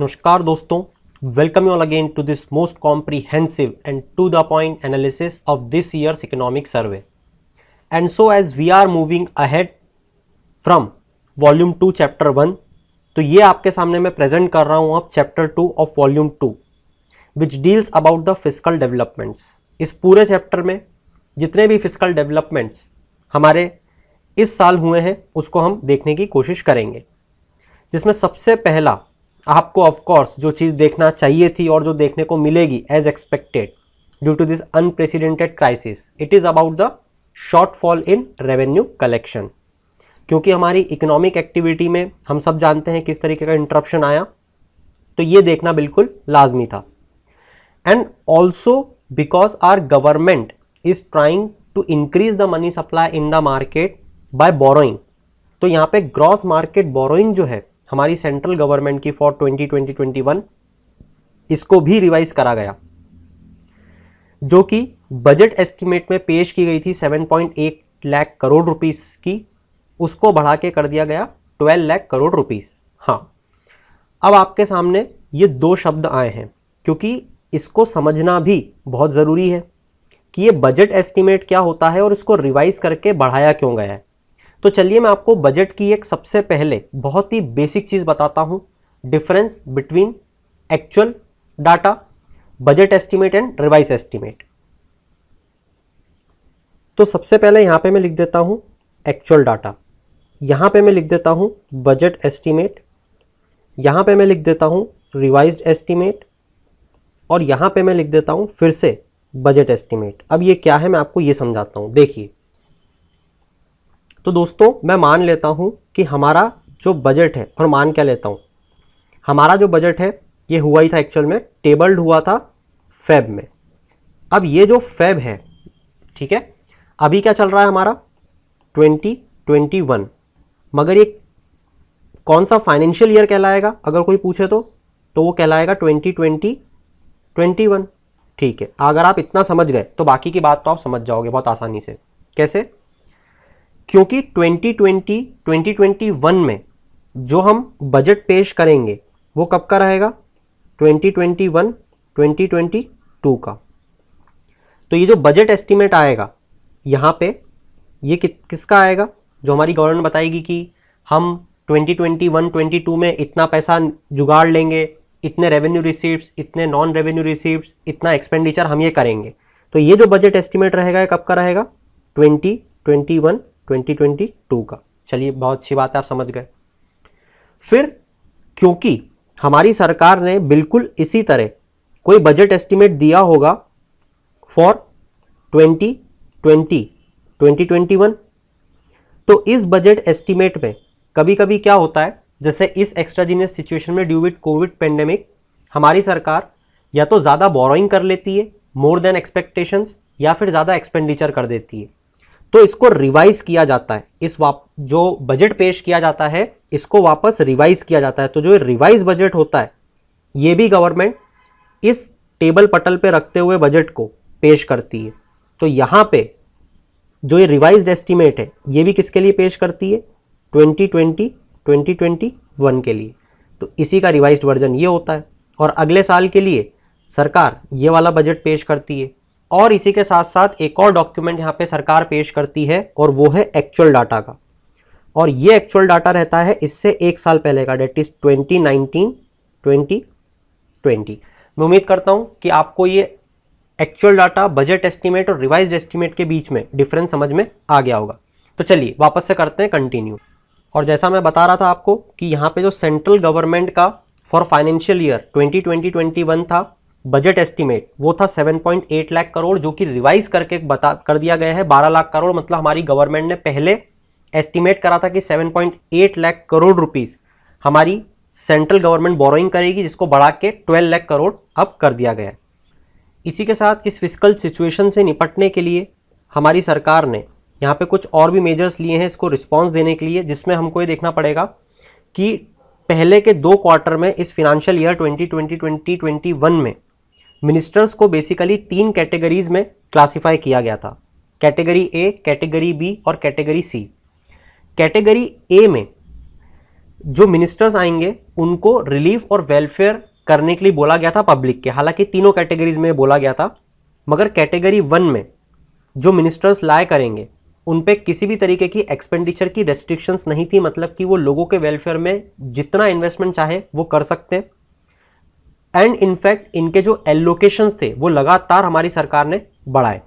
नमस्कार दोस्तों welcome you all again to this most comprehensive and to the point analysis of this year's economic survey and so as we are moving ahead from volume two chapter one तो ये आपके सामने मैं present कर रहा हूँ अब chapter two of volume two which deals about the physical developments इस पूरे चैप्टर में जितने भी फिजिकल डेवलपमेंट्स हमारे इस साल हुए हैं उसको हम देखने की कोशिश करेंगे जिसमें सबसे पहला आपको ऑफकोर्स जो चीज़ देखना चाहिए थी और जो देखने को मिलेगी as expected due to this unprecedented crisis it is about the shortfall in revenue collection क्योंकि हमारी इकोनॉमिक एक्टिविटी में हम सब जानते हैं किस तरीके का इंटरप्शन आया तो ये देखना बिल्कुल लाजमी था and also because our government is trying to increase the money supply in the market by borrowing तो यहाँ पे ग्रॉस मार्केट बोरोइंग जो है हमारी सेंट्रल गवर्नमेंट की फॉर 2020-21 इसको भी रिवाइज करा गया जो कि बजट एस्टिमेट में पेश की गई थी 7.1 लाख करोड़ रुपीस की उसको बढ़ा के कर दिया गया 12 लाख करोड़ रुपीस हाँ अब आपके सामने ये दो शब्द आए हैं क्योंकि इसको समझना भी बहुत ज़रूरी है कि ये बजट एस्टिमेट क्या होता है और इसको रिवाइज करके बढ़ाया क्यों गया है तो चलिए मैं आपको बजट की एक सबसे पहले बहुत ही बेसिक चीज़ बताता हूँ difference between actual data budget estimate and revise estimate तो सबसे पहले यहाँ पे मैं लिख देता हूँ एक्चुअल डाटा यहाँ पे मैं लिख देता हूँ बजट एस्टिमेट यहाँ पे मैं लिख देता हूँ रिवाइज एस्टिमेट और यहाँ पे मैं लिख देता हूँ फिर से बजट एस्टिमेट अब ये क्या है मैं आपको ये समझाता हूँ देखिए तो दोस्तों मैं मान लेता हूँ कि हमारा जो बजट है और मान क्या लेता हूँ हमारा जो बजट है ये हुआ ही था एक्चुअल में टेबल्ड हुआ था फेब में अब ये जो फेब है ठीक है अभी क्या चल रहा है हमारा 2021 मगर ये कौन सा फाइनेंशियल ईयर कहलाएगा अगर कोई पूछे तो तो वो कहलाएगा 2020 21 ठीक है अगर आप इतना समझ गए तो बाकी की बात तो आप समझ जाओगे बहुत आसानी से कैसे क्योंकि 2020 2021 में जो हम बजट पेश करेंगे वो कब का रहेगा 2021 2022 का तो ये जो बजट एस्टिमेट आएगा यहाँ पे ये कि, किसका आएगा जो हमारी गवर्नमेंट बताएगी कि हम 2021 22 में इतना पैसा जुगाड़ लेंगे इतने रेवेन्यू रिसीप्ट इतने नॉन रेवेन्यू रिसीप्ट इतना एक्सपेंडिचर हम ये करेंगे तो ये जो बजट एस्टिमेट रहेगा कब का रहेगा ट्वेंटी ट्वेंटी वन 2022 का चलिए बहुत अच्छी बात है आप समझ गए फिर क्योंकि हमारी सरकार ने बिल्कुल इसी तरह कोई बजट एस्टिमेट दिया होगा फॉर 2020 2021 तो इस बजट एस्टिमेट में कभी कभी क्या होता है जैसे इस एक्स्ट्राजीनियस सिचुएशन में ड्यू विथ कोविड पेंडेमिक हमारी सरकार या तो ज़्यादा बोरोइंग कर लेती है मोर देन एक्सपेक्टेशंस या फिर ज़्यादा एक्सपेंडिचर कर देती है तो इसको रिवाइज किया जाता है इस वाप जो बजट पेश किया जाता है इसको वापस रिवाइज किया जाता है तो जो रिवाइज बजट होता है ये भी गवर्नमेंट इस टेबल पटल पे रखते हुए बजट को पेश करती है तो यहाँ पे जो ये रिवाइज एस्टिमेट है ये भी किसके लिए पेश करती है 2020 2021 के लिए तो इसी का रिवाइज वर्जन ये होता है और अगले साल के लिए सरकार ये वाला बजट पेश करती है और इसी के साथ साथ एक और डॉक्यूमेंट यहाँ पे सरकार पेश करती है और वो है एक्चुअल डाटा का और ये एक्चुअल डाटा रहता है इससे एक साल पहले का that is twenty nineteen twenty twenty मैं उम्मीद करता हूँ कि आपको ये एक्चुअल डाटा बजट एस्टिमेट और रिवाइज एस्टिमेट के बीच में डिफरेंस समझ में आ गया होगा तो चलिए वापस से करते हैं कंटिन्यू और जैसा मैं बता रहा था आपको कि यहाँ पे जो सेंट्रल गवर्नमेंट का for financial year twenty one था बजट एस्टिमेट वो था 7.8 लाख करोड़ जो कि रिवाइज करके बता कर दिया गया है 12 लाख करोड़ मतलब हमारी गवर्नमेंट ने पहले एस्टिमेट करा था कि 7.8 लाख करोड़ रुपीस हमारी सेंट्रल गवर्नमेंट बोरोइंग करेगी जिसको बढ़ा के 12 लाख करोड़ अब कर दिया गया है इसी के साथ इस फिजिकल सिचुएशन से निपटने के लिए हमारी सरकार ने यहाँ पर कुछ और भी मेजर्स लिए हैं इसको रिस्पॉन्स देने के लिए जिसमें हमको ये देखना पड़ेगा कि पहले के दो क्वार्टर में इस फिनेंशियल ईयर 2020-2021 में मिनिस्टर्स को बेसिकली तीन कैटेगरीज में क्लासिफाई किया गया था कैटेगरी ए कैटेगरी बी और कैटेगरी सी कैटेगरी ए में जो मिनिस्टर्स आएंगे उनको रिलीफ और वेलफेयर करने के लिए बोला गया था पब्लिक के हालांकि तीनों कैटेगरीज में बोला गया था मगर कैटेगरी वन में जो मिनिस्टर्स लाए करेंगे उन पर किसी भी तरीके की एक्सपेंडिचर की रेस्ट्रिक्शंस नहीं थी मतलब कि वो लोगों के वेलफेयर में जितना इन्वेस्टमेंट चाहे वो कर सकते हैं एंड इनफैक्ट इनके जो एलोकेशंस थे वो लगातार हमारी सरकार ने बढ़ाए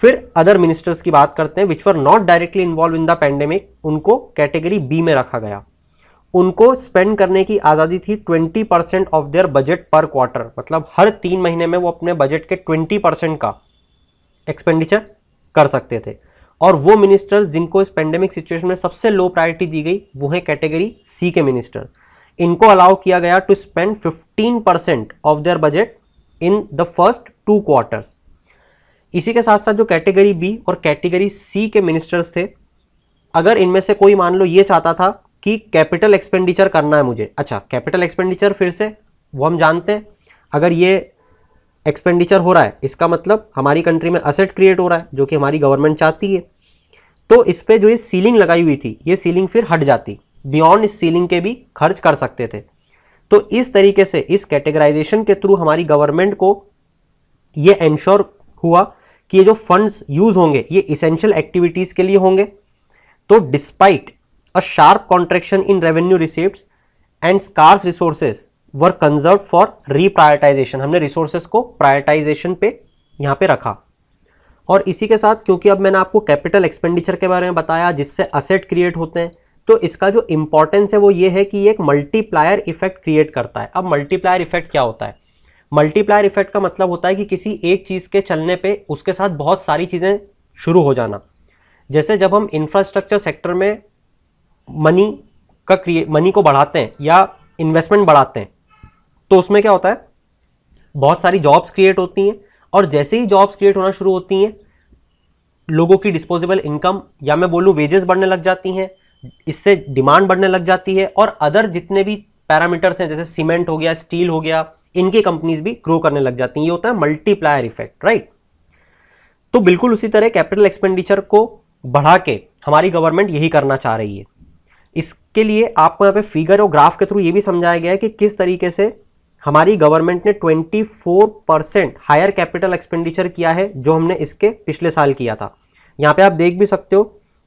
फिर अदर मिनिस्टर्स की बात करते हैं which were not directly involve in the pandemic उनको कैटेगरी बी में रखा गया उनको स्पेंड करने की आज़ादी थी 20 percent of their budget per quarter मतलब हर तीन महीने में वो अपने बजट के 20 परसेंट का एक्सपेंडिचर कर सकते थे और वो मिनिस्टर्स जिनको इस पेंडेमिक सिचुएशन में सबसे लो प्रायोरिटी दी गई वो है कैटेगरी सी के मिनिस्टर इनको अलाउ किया गया to spend 15 percent of their budget in the first two quarters इसी के साथ साथ जो कैटेगरी बी और कैटेगरी सी के मिनिस्टर्स थे अगर इनमें से कोई मान लो ये चाहता था कि कैपिटल एक्सपेंडिचर करना है मुझे अच्छा कैपिटल एक्सपेंडिचर फिर से वो हम जानते हैं अगर ये एक्सपेंडिचर हो रहा है इसका मतलब हमारी कंट्री में असेट क्रिएट हो रहा है जो कि हमारी गवर्नमेंट चाहती है तो इस पर जो ये सीलिंग लगाई हुई थी ये सीलिंग फिर हट जाती बियॉन्ड सीलिंग के भी खर्च कर सकते थे तो इस तरीके से इस कैटेगराइजेशन के थ्रू हमारी गवर्नमेंट को ये इंश्योर हुआ कि ये जो फंड्स यूज होंगे ये इसेंशियल एक्टिविटीज़ के लिए होंगे तो despite a sharp contraction in revenue receipt and scarce resources were conserve for reprioritization हमने रिसोर्सेज को प्रायोटाइजेशन पे यहाँ पे रखा और इसी के साथ क्योंकि अब मैंने आपको कैपिटल एक्सपेंडिचर के बारे में बताया जिससे असेट क्रिएट होते हैं तो इसका जो इंपॉर्टेंस है वो ये है कि एक मल्टीप्लायर इफेक्ट क्रिएट करता है अब मल्टीप्लायर इफेक्ट क्या होता है मल्टीप्लायर इफेक्ट का मतलब होता है कि किसी एक चीज़ के चलने पे उसके साथ बहुत सारी चीज़ें शुरू हो जाना जैसे जब हम इंफ्रास्ट्रक्चर सेक्टर में मनी का क्रिए मनी को बढ़ाते हैं या इन्वेस्टमेंट बढ़ाते हैं तो उसमें क्या होता है बहुत सारी जॉब्स क्रिएट होती हैं और जैसे ही जॉब्स क्रिएट होना शुरू होती हैं लोगों की डिस्पोजेबल इनकम या मैं बोलूँ वेजेस बढ़ने लग जाती हैं इससे डिमांड बढ़ने लग जाती है और अदर जितने भी पैरामीटर्स हैं जैसे सीमेंट हो गया स्टील हो गया इनकी कंपनीज भी ग्रो करने लग जाती हैं ये होता है मल्टीप्लायर इफेक्ट राइट तो बिल्कुल उसी तरह कैपिटल एक्सपेंडिचर को बढ़ा के हमारी गवर्नमेंट यही करना चाह रही है इसके लिए आपको यहाँ पे फिगर और ग्राफ के थ्रू ये भी समझाया गया है कि किस तरीके से हमारी गवर्नमेंट ने 24 परसेंट हायर कैपिटल एक्सपेंडिचर किया है जो हमने इसके पिछले साल किया था यहाँ पे आप देख भी सकते हो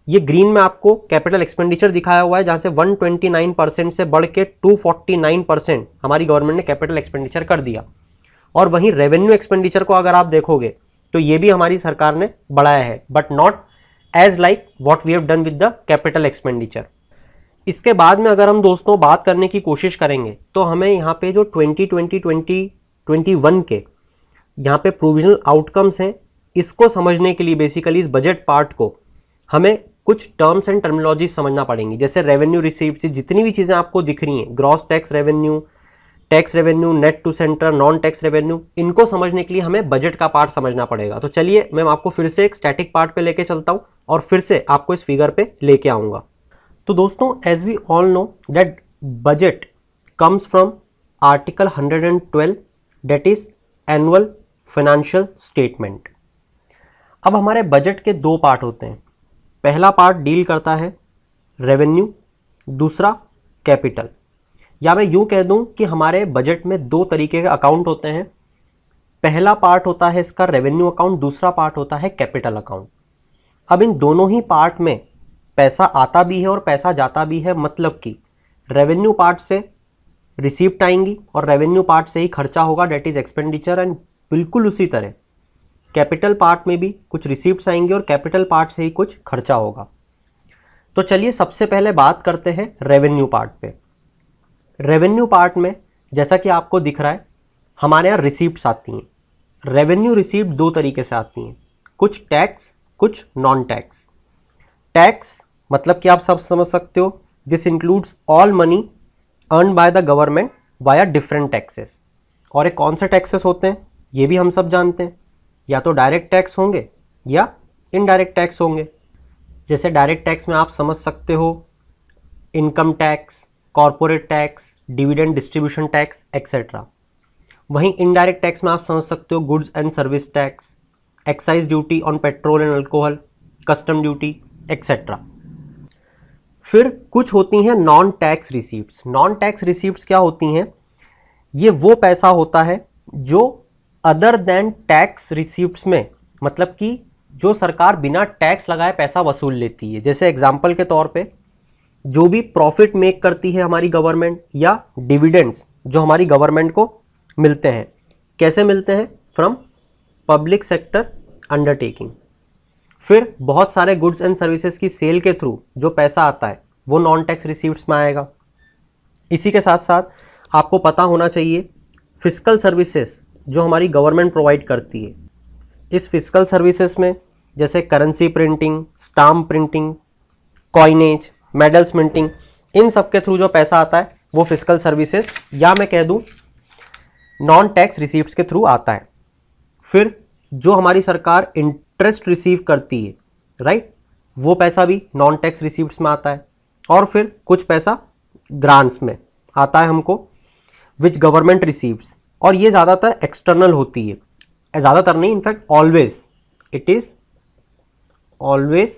ये ग्रीन में आपको कैपिटल एक्सपेंडिचर दिखाया हुआ है जहां से 129 परसेंट से बढ़ के 249 परसेंट हमारी गवर्नमेंट ने कैपिटल एक्सपेंडिचर कर दिया और वहीं रेवेन्यू एक्सपेंडिचर को अगर आप देखोगे तो ये भी हमारी सरकार ने बढ़ाया है but not as like what we have done with the capital expenditure इसके बाद में अगर हम दोस्तों बात करने की कोशिश करेंगे तो हमें यहाँ पे जो 2020 ट्वेंटी वन के यहाँ पे प्रोविजनल आउटकम्स हैं इसको समझने के लिए बेसिकली इस बजट पार्ट को हमें कुछ टर्म्स एंड टर्मिनोलॉजी समझना पड़ेंगी जैसे रेवेन्यू रिसीप्ट जितनी भी चीज़ें आपको दिख रही हैं gross tax revenue tax revenue net to centre non tax revenue इनको समझने के लिए हमें बजट का पार्ट समझना पड़ेगा तो चलिए मैं आपको फिर से एक स्टैटिक पार्ट पे लेके चलता हूँ और फिर से आपको इस फिगर पे लेके आऊँगा तो दोस्तों as we all know that budget comes from article hundred and twelve that is annual financial statement अब हमारे बजट के दो पार्ट होते हैं पहला पार्ट डील करता है रेवेन्यू दूसरा कैपिटल या मैं यूँ कह दूँ कि हमारे बजट में दो तरीके के अकाउंट होते हैं पहला पार्ट होता है इसका रेवेन्यू अकाउंट दूसरा पार्ट होता है कैपिटल अकाउंट अब इन दोनों ही पार्ट में पैसा आता भी है और पैसा जाता भी है मतलब कि रेवेन्यू पार्ट से रिसीप्ट आएंगी और रेवेन्यू पार्ट से ही खर्चा होगा डेट इज़ एक्सपेंडिचर एंड बिल्कुल उसी तरह कैपिटल पार्ट में भी कुछ रिसिप्ट आएंगे और कैपिटल पार्ट से ही कुछ खर्चा होगा तो चलिए सबसे पहले बात करते हैं रेवेन्यू पार्ट पे रेवेन्यू पार्ट में जैसा कि आपको दिख रहा है हमारे यहाँ रिसिप्ट आती हैं रेवेन्यू रिसिप्ट दो तरीके से आती हैं कुछ टैक्स कुछ नॉन टैक्स टैक्स मतलब कि आप सब समझ सकते हो this includes all money earn by the government via different taxes और एक कौन से टैक्सेस होते हैं ये भी हम सब जानते हैं या तो डायरेक्ट टैक्स होंगे या इनडायरेक्ट टैक्स होंगे जैसे डायरेक्ट टैक्स में आप समझ सकते हो income tax corporate tax dividend distribution tax etcetera वहीं इनडायरेक्ट टैक्स में आप समझ सकते हो goods and service tax excise duty on petrol and alcohol custom duty etcetera फिर कुछ होती हैं non tax receipt non tax receipt क्या होती हैं ये वो पैसा होता है जो अदर देन टैक्स रिसिप्ट्स में मतलब कि जो सरकार बिना टैक्स लगाए पैसा वसूल लेती है जैसे एग्जाम्पल के तौर पे जो भी प्रॉफिट मेक करती है हमारी गवर्नमेंट या डिविडेंड्स जो हमारी गवर्नमेंट को मिलते हैं कैसे मिलते हैं फ्रॉम पब्लिक सेक्टर अंडरटेकिंग फिर बहुत सारे गुड्स एंड सर्विसेज की सेल के थ्रू जो पैसा आता है वो नॉन टैक्स रिसिप्ट में आएगा इसी के साथ साथ आपको पता होना चाहिए फिजिकल सर्विसेज जो हमारी गवर्नमेंट प्रोवाइड करती है इस फिजिकल सर्विसेज में जैसे currency printing stamp printing coinage medals minting इन सब के थ्रू जो पैसा आता है वो फिजिकल सर्विसेज या मैं कह दूँ नॉन टैक्स रिसीप्ट के थ्रू आता है फिर जो हमारी सरकार इंटरेस्ट रिसीव करती है राइट वो पैसा भी नॉन टैक्स रिसीप्ट में आता है और फिर कुछ पैसा ग्रांट्स में आता है हमको विच गवर्नमेंट रिसीव्स और ये ज़्यादातर एक्सटर्नल होती है ज़्यादातर नहीं in fact always it is always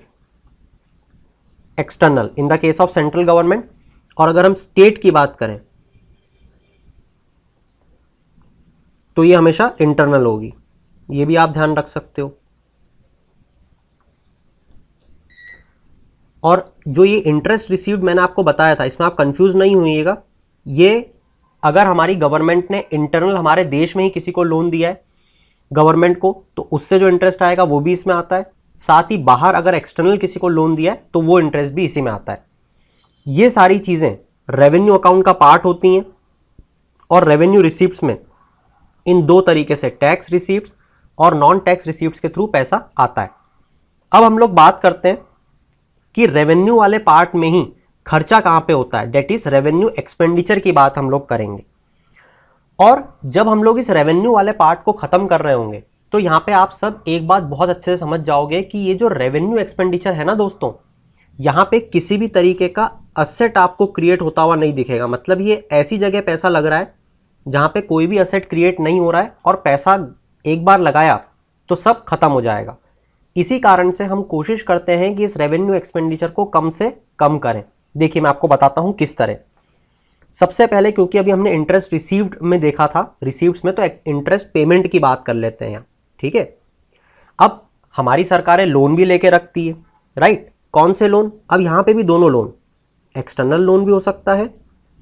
external in the case of central government और अगर हम स्टेट की बात करें तो ये हमेशा इंटरनल होगी ये भी आप ध्यान रख सकते हो और जो ये इंटरेस्ट रिसीव्ड मैंने आपको बताया था इसमें आप कंफ्यूज नहीं हुईगा ये अगर हमारी गवर्नमेंट ने इंटरनल हमारे देश में ही किसी को लोन दिया है गवर्नमेंट को तो उससे जो इंटरेस्ट आएगा वो भी इसमें आता है साथ ही बाहर अगर एक्सटर्नल किसी को लोन दिया है तो वो इंटरेस्ट भी इसी में आता है ये सारी चीज़ें रेवेन्यू अकाउंट का पार्ट होती हैं और रेवेन्यू रिसिप्ट में इन दो तरीके से टैक्स रिसिप्ट और नॉन टैक्स रिसिप्ट के थ्रू पैसा आता है अब हम लोग बात करते हैं कि रेवेन्यू वाले पार्ट में ही खर्चा कहाँ पे होता है डेट इज़ रेवेन्यू एक्सपेंडिचर की बात हम लोग करेंगे और जब हम लोग इस रेवेन्यू वाले पार्ट को ख़त्म कर रहे होंगे तो यहाँ पे आप सब एक बात बहुत अच्छे से समझ जाओगे कि ये जो रेवेन्यू एक्सपेंडिचर है ना दोस्तों यहाँ पे किसी भी तरीके का असेट आपको क्रिएट होता हुआ नहीं दिखेगा मतलब ये ऐसी जगह पैसा लग रहा है जहाँ पे कोई भी असेट क्रिएट नहीं हो रहा है और पैसा एक बार लगाया तो सब खत्म हो जाएगा इसी कारण से हम कोशिश करते हैं कि इस रेवेन्यू एक्सपेंडिचर को कम से कम करें देखिए मैं आपको बताता हूँ किस तरह सबसे पहले क्योंकि अभी हमने इंटरेस्ट रिसीव्ड में देखा था रिसीव्ड में तो इंटरेस्ट पेमेंट की बात कर लेते हैं ठीक है अब हमारी सरकारें लोन भी लेके रखती है राइट कौन से लोन अब यहाँ पे भी दोनों लोन एक्सटर्नल लोन भी हो सकता है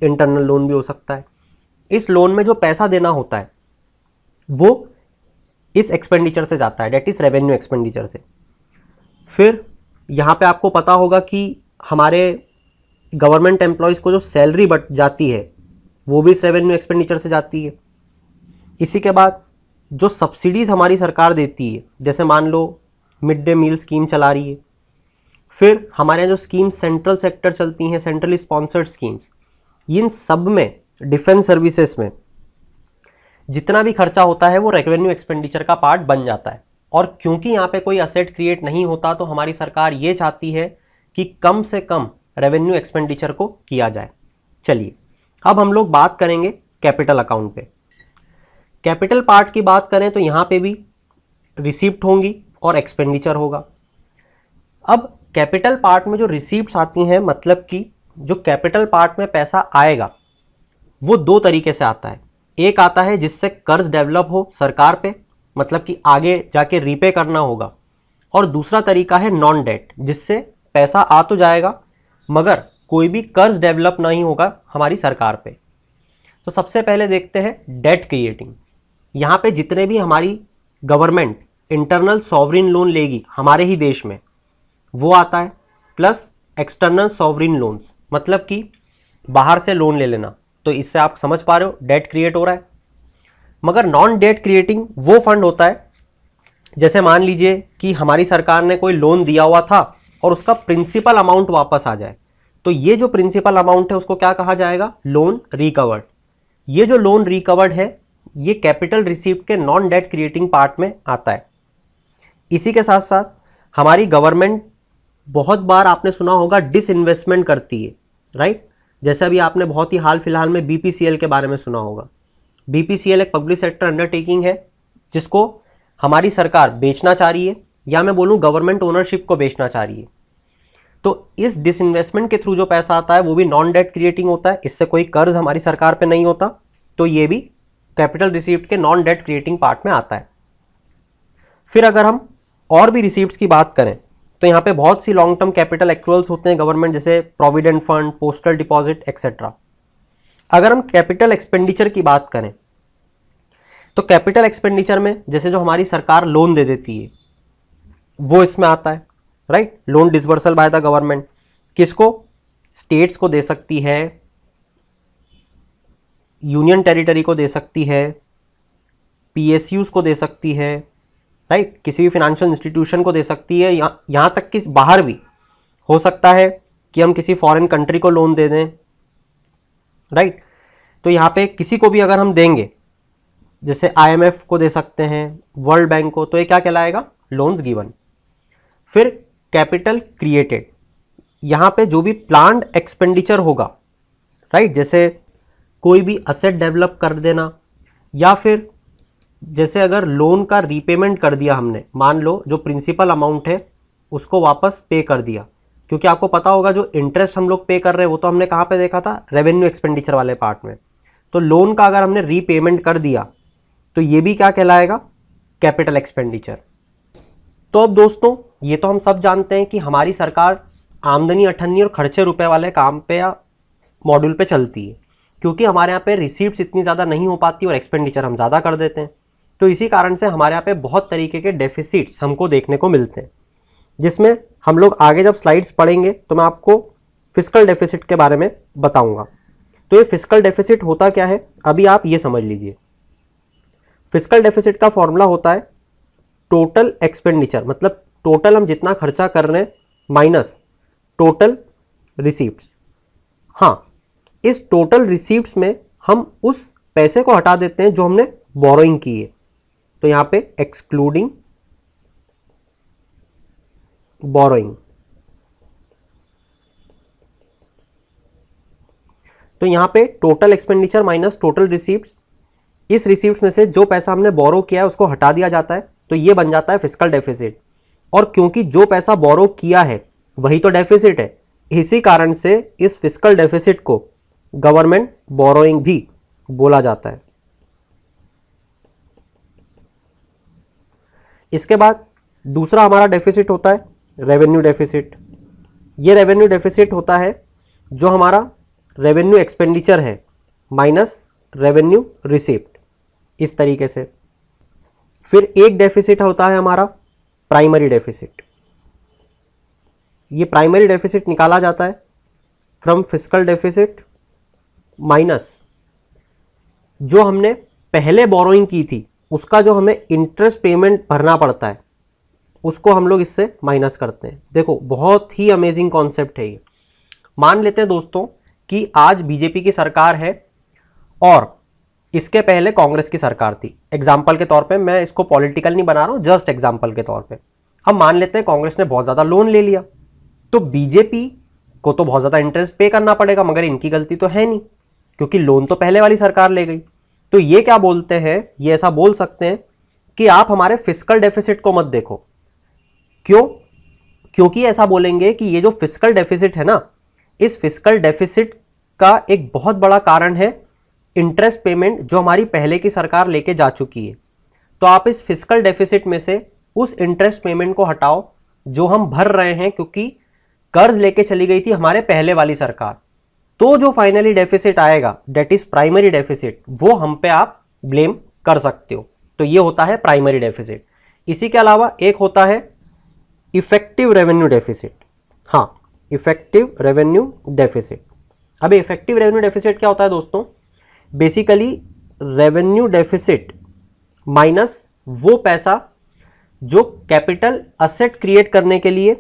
इंटरनल लोन भी हो सकता है इस लोन में जो पैसा देना होता है वो इस एक्सपेंडिचर से जाता है डेट इज़ रेवेन्यू एक्सपेंडिचर से फिर यहाँ पे आपको पता होगा कि हमारे गवर्नमेंट एम्प्लॉयज़ को जो सैलरी बट जाती है वो भी इस रेवेन्यू एक्सपेंडिचर से जाती है इसी के बाद जो सब्सिडीज़ हमारी सरकार देती है जैसे मान लो मिड डे मील स्कीम चला रही है फिर हमारे यहाँ जो स्कीम सेंट्रल सेक्टर चलती हैं सेंट्रल स्पॉन्सर्ड स्कीम्स इन सब में डिफेंस सर्विसेज में जितना भी खर्चा होता है वो रेवेन्यू एक्सपेंडिचर का पार्ट बन जाता है और क्योंकि यहाँ पे कोई असेट क्रिएट नहीं होता तो हमारी सरकार ये चाहती है कि कम से कम रेवेन्यू एक्सपेंडिचर को किया जाए चलिए अब हम लोग बात करेंगे कैपिटल अकाउंट पे कैपिटल पार्ट की बात करें तो यहाँ पे भी रिसिप्ट होंगी और एक्सपेंडिचर होगा अब कैपिटल पार्ट में जो रिसिप्ट आती हैं मतलब कि जो कैपिटल पार्ट में पैसा आएगा वो दो तरीके से आता है एक आता है जिससे कर्ज डेवलप हो सरकार पे मतलब कि आगे जाके रीपे करना होगा और दूसरा तरीका है नॉन डेट जिससे पैसा आ तो जाएगा मगर कोई भी कर्ज डेवलप नहीं होगा हमारी सरकार पे तो सबसे पहले देखते हैं डेट क्रिएटिंग यहाँ पे जितने भी हमारी गवर्नमेंट इंटरनल सॉवरिन लोन लेगी हमारे ही देश में वो आता है प्लस एक्सटर्नल सॉवरिन लोन्स मतलब कि बाहर से लोन ले लेना तो इससे आप समझ पा रहे हो डेट क्रिएट हो रहा है मगर नॉन डेट क्रिएटिंग वो फंड होता है जैसे मान लीजिए कि हमारी सरकार ने कोई लोन दिया हुआ था और उसका प्रिंसिपल अमाउंट वापस आ जाए तो ये जो प्रिंसिपल अमाउंट है उसको क्या कहा जाएगा लोन रिकवर्ड ये जो लोन रिकवर्ड है ये कैपिटल रिसीव के नॉन डेट क्रिएटिंग पार्ट में आता है इसी के साथ साथ हमारी गवर्नमेंट बहुत बार आपने सुना होगा डिसइन्वेस्टमेंट करती है राइट जैसे अभी आपने बहुत ही हाल फिलहाल में बीपीसीएल के बारे में सुना होगा बीपीसीएल एक पब्लिक सेक्टर अंडरटेकिंग है जिसको हमारी सरकार बेचना चाह रही है या मैं बोलूँ गवर्नमेंट ओनरशिप को बेचना चाह रही है तो इस डिसइन्वेस्टमेंट के थ्रू जो पैसा आता है वो भी नॉन डेट क्रिएटिंग होता है इससे कोई कर्ज हमारी सरकार पे नहीं होता तो ये भी कैपिटल रिसीप्ट के नॉन डेट क्रिएटिंग पार्ट में आता है फिर अगर हम और भी रिसीप्ट की बात करें तो यहाँ पे बहुत सी लॉन्ग टर्म कैपिटल एक्रूअल्स होते हैं गवर्नमेंट जैसे provident fund postal deposit etcetera अगर हम कैपिटल एक्सपेंडिचर की बात करें तो कैपिटल एक्सपेंडिचर में जैसे जो हमारी सरकार लोन दे देती है वो इसमें आता है right loan disbursal by the government किसको स्टेट्स को दे सकती है यूनियन टेरिटरी को दे सकती है पीएसयूज को दे सकती है राइट किसी भी फाइनेंशियल इंस्टीट्यूशन को दे सकती है या यहाँ तक कि बाहर भी हो सकता है कि हम किसी फॉरेन कंट्री को लोन दे दें राइट तो यहाँ पे किसी को भी अगर हम देंगे जैसे आईएमएफ को दे सकते हैं वर्ल्ड बैंक को तो ये क्या कहलाएगा लोन्स गिवन फिर कैपिटल क्रिएटेड यहाँ पे जो भी प्लांट एक्सपेंडिचर होगा राइट जैसे कोई भी असेट डेवलप कर देना या फिर जैसे अगर लोन का रीपेमेंट कर दिया हमने मान लो जो प्रिंसिपल अमाउंट है उसको वापस पे कर दिया क्योंकि आपको पता होगा जो इंटरेस्ट हम लोग पे कर रहे हैं वो तो हमने कहाँ पे देखा था रेवेन्यू एक्सपेंडिचर वाले पार्ट में तो लोन का अगर हमने रीपेमेंट कर दिया तो ये भी क्या कहलाएगा कैपिटल एक्सपेंडिचर तो अब दोस्तों ये तो हम सब जानते हैं कि हमारी सरकार आमदनी अठन्नी और खर्चे रुपए वाले काम पे या मॉड्यूल पे चलती है क्योंकि हमारे यहाँ पे रिसीप्ट इतनी ज़्यादा नहीं हो पाती और एक्सपेंडिचर हम ज़्यादा कर देते हैं तो इसी कारण से हमारे यहाँ पे बहुत तरीके के डेफिसिट्स हमको देखने को मिलते हैं जिसमें हम लोग आगे जब स्लाइड्स पढ़ेंगे तो मैं आपको फिजिकल डेफिसिट के बारे में बताऊँगा तो ये फिजिकल डेफिसिट होता क्या है अभी आप ये समझ लीजिए फिजिकल डेफिसिट का फॉर्मूला होता है टोटल एक्सपेंडिचर मतलब टोटल हम जितना खर्चा कर रहे हैं माइनस टोटल रिसीप्ट्स हाँ इस टोटल रिसीप्ट्स में हम उस पैसे को हटा देते हैं जो हमने बोरोइंग की है तो यहां पे एक्सक्लूडिंग बोरोइंग तो यहां पे total expenditure minus total receipts इस रिसीप्ट में से जो पैसा हमने बोरो किया है उसको हटा दिया जाता है तो ये बन जाता है फिजिकल डेफिसिट और क्योंकि जो पैसा बोरो किया है वही तो डेफिसिट है इसी कारण से इस फिजिकल डेफिसिट को गवर्नमेंट बोरोइंग भी बोला जाता है इसके बाद दूसरा हमारा डेफिसिट होता है रेवेन्यू डेफिसिट ये रेवेन्यू डेफिसिट होता है जो हमारा रेवेन्यू एक्सपेंडिचर है माइनस रेवेन्यू रिसिप्ट इस तरीके से फिर एक डेफिसिट होता है हमारा प्राइमरी डेफिसिट ये प्राइमरी डेफिसिट निकाला जाता है फ्रॉम फिजिकल डेफिसिट माइनस जो हमने पहले बोरोइंग की थी उसका जो हमें इंटरेस्ट पेमेंट भरना पड़ता है उसको हम लोग इससे माइनस करते हैं देखो बहुत ही अमेजिंग कॉन्सेप्ट है ये मान लेते हैं दोस्तों कि आज बीजेपी की सरकार है और इसके पहले कांग्रेस की सरकार थी एग्जाम्पल के तौर पर मैं इसको पॉलिटिकल नहीं बना रहा हूँ जस्ट एग्जाम्पल के तौर पर अब मान लेते हैं कांग्रेस ने बहुत ज़्यादा लोन ले लिया तो बीजेपी को तो बहुत ज़्यादा इंटरेस्ट पे करना पड़ेगा मगर इनकी गलती तो है नहीं क्योंकि लोन तो पहले वाली सरकार ले गई तो ये क्या बोलते हैं ये ऐसा बोल सकते हैं कि आप हमारे फिजिकल डेफिसिट को मत देखो क्यों क्योंकि ऐसा बोलेंगे कि ये जो फिजिकल डेफिसिट है ना इस फिजिकल डेफिसिट का एक बहुत बड़ा कारण है इंटरेस्ट पेमेंट जो हमारी पहले की सरकार लेके जा चुकी है तो आप इस फिजिकल डेफिसिट में से उस इंटरेस्ट पेमेंट को हटाओ जो हम भर रहे हैं क्योंकि कर्ज लेके चली गई थी हमारे पहले वाली सरकार तो जो फाइनली डेफिसिट आएगा डेट इज प्राइमरी डेफिसिट वो हम पे आप ब्लेम कर सकते हो तो ये होता है प्राइमरी डेफिसिट इसी के अलावा एक होता है इफेक्टिव रेवेन्यू डेफिसिट हाँ इफेक्टिव रेवेन्यू डेफिसिट अब इफेक्टिव रेवेन्यू डेफिसिट क्या होता है दोस्तों बेसिकली रेवेन्यू डेफिसिट माइनस वो पैसा जो कैपिटल असेट क्रिएट करने के लिए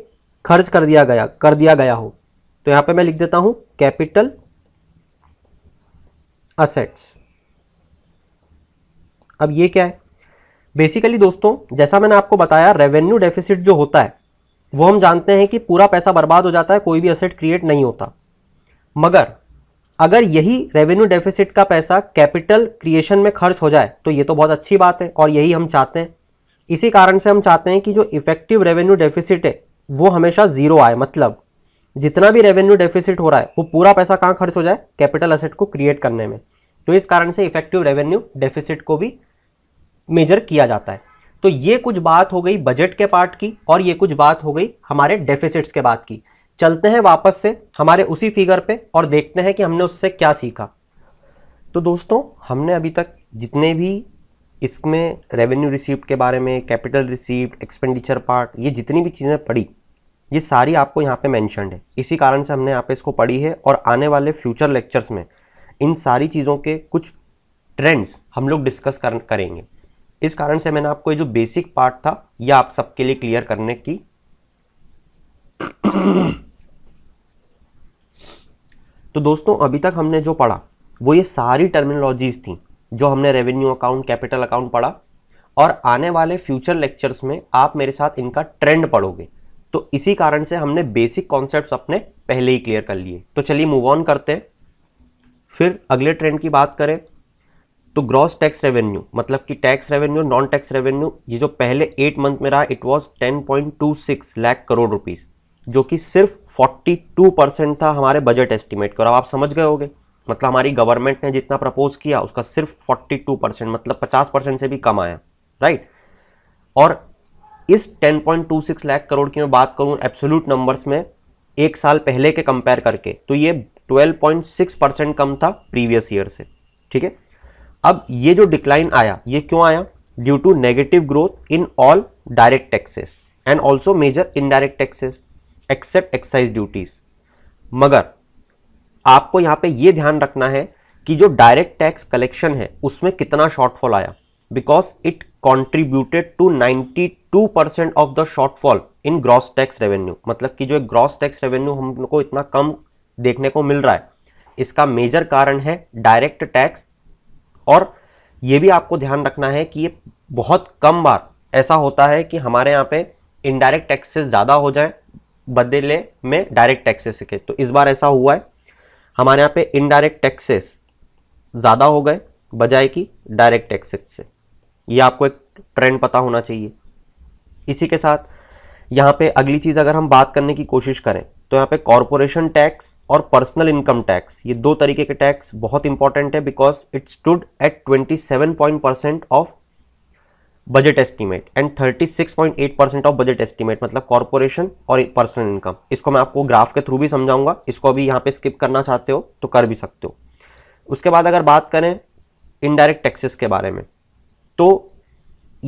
खर्च कर दिया गया कर दिया गया हो तो यहां पे मैं लिख देता हूं कैपिटल असेट्स अब ये क्या है बेसिकली दोस्तों जैसा मैंने आपको बताया रेवेन्यू डेफिसिट जो होता है वो हम जानते हैं कि पूरा पैसा बर्बाद हो जाता है कोई भी असेट क्रिएट नहीं होता मगर अगर यही रेवेन्यू डेफिसिट का पैसा कैपिटल क्रिएशन में खर्च हो जाए तो ये तो बहुत अच्छी बात है और यही हम चाहते हैं इसी कारण से हम चाहते हैं कि जो इफेक्टिव रेवेन्यू डेफिसिट है वो हमेशा ज़ीरो आए मतलब जितना भी रेवेन्यू डेफिसिट हो रहा है वो पूरा पैसा कहाँ खर्च हो जाए कैपिटल असेट को क्रिएट करने में तो इस कारण से इफेक्टिव रेवेन्यू डेफिसिट को भी मेजर किया जाता है तो ये कुछ बात हो गई बजट के पार्ट की और ये कुछ बात हो गई हमारे डेफिसिट्स के बात की चलते हैं वापस से हमारे उसी फिगर पे और देखते हैं कि हमने उससे क्या सीखा तो दोस्तों हमने अभी तक जितने भी इसमें रेवेन्यू रिसीप्ट के बारे में कैपिटल रिसीप्ट एक्सपेंडिचर पार्ट ये जितनी भी चीज़ें पढ़ी ये सारी आपको यहाँ पे मैंशनड है इसी कारण से हमने यहाँ पे इसको पढ़ी है और आने वाले फ्यूचर लेक्चर्स में इन सारी चीज़ों के कुछ ट्रेंड्स हम लोग डिस्कस करेंगे इस कारण से मैंने आपको ये जो बेसिक पार्ट था ये आप सबके लिए क्लियर करने की तो दोस्तों अभी तक हमने जो पढ़ा वो ये सारी टर्मिनोलॉजीज थी जो हमने रेवेन्यू अकाउंट कैपिटल अकाउंट पढ़ा और आने वाले फ्यूचर लेक्चर्स में आप मेरे साथ इनका ट्रेंड पढ़ोगे तो इसी कारण से हमने बेसिक कॉन्सेप्ट्स अपने पहले ही क्लियर कर लिए तो चलिए मूव ऑन करते फिर अगले ट्रेंड की बात करें तो ग्रॉस टैक्स रेवेन्यू मतलब कि tax revenue non tax revenue ये जो पहले एट मंथ में रहा it two six lakh crore rupees जो कि सिर्फ 42 परसेंट था हमारे बजट एस्टिमेट का और आप समझ गए होंगे मतलब हमारी गवर्नमेंट ने जितना प्रपोज किया उसका सिर्फ 42 परसेंट मतलब 50 परसेंट से भी कम आया राइट और इस 10.26 लाख करोड़ की मैं बात करूं एब्सोल्यूट नंबर्स में एक साल पहले के कंपेयर करके तो ये 12.6 परसेंट कम था प्रीवियस ईयर से ठीक है अब ये जो डिक्लाइन आया ये क्यों आया due to negative growth in all direct taxes and also major indirect taxes except excise duties मगर आपको यहाँ पे यह ध्यान रखना है कि जो डायरेक्ट टैक्स कलेक्शन है उसमें कितना शॉर्टफॉल आया because it contributed to 92 percent of the shortfall in gross tax revenue मतलब कि जो ग्रॉस टैक्स रेवेन्यू हमको इतना कम देखने को मिल रहा है इसका मेजर कारण है डायरेक्ट टैक्स और ये भी आपको ध्यान रखना है कि ये बहुत कम बार ऐसा होता है कि हमारे यहाँ पे इनडायरेक्ट टैक्सेस ज़्यादा हो जाए बदले में डायरेक्ट टैक्सेस सीखे तो इस बार ऐसा हुआ है हमारे यहाँ पे इनडायरेक्ट टैक्सेस ज़्यादा हो गए बजाय कि डायरेक्ट टैक्सेस से ये आपको एक ट्रेंड पता होना चाहिए इसी के साथ यहाँ पे अगली चीज़ अगर हम बात करने की कोशिश करें तो यहाँ पे कॉरपोरेशन टैक्स और पर्सनल इनकम टैक्स ये दो तरीके के टैक्स बहुत इंपॉर्टेंट है because it stood at twenty point percent of budget estimate and 36.8 percent of budget estimate मतलब कॉर्पोरेशन और पर्सनल इनकम इसको मैं आपको ग्राफ के थ्रू भी समझाऊंगा इसको अभी यहाँ पे स्किप करना चाहते हो तो कर भी सकते हो उसके बाद अगर बात करें इनडायरेक्ट टैक्सेस के बारे में तो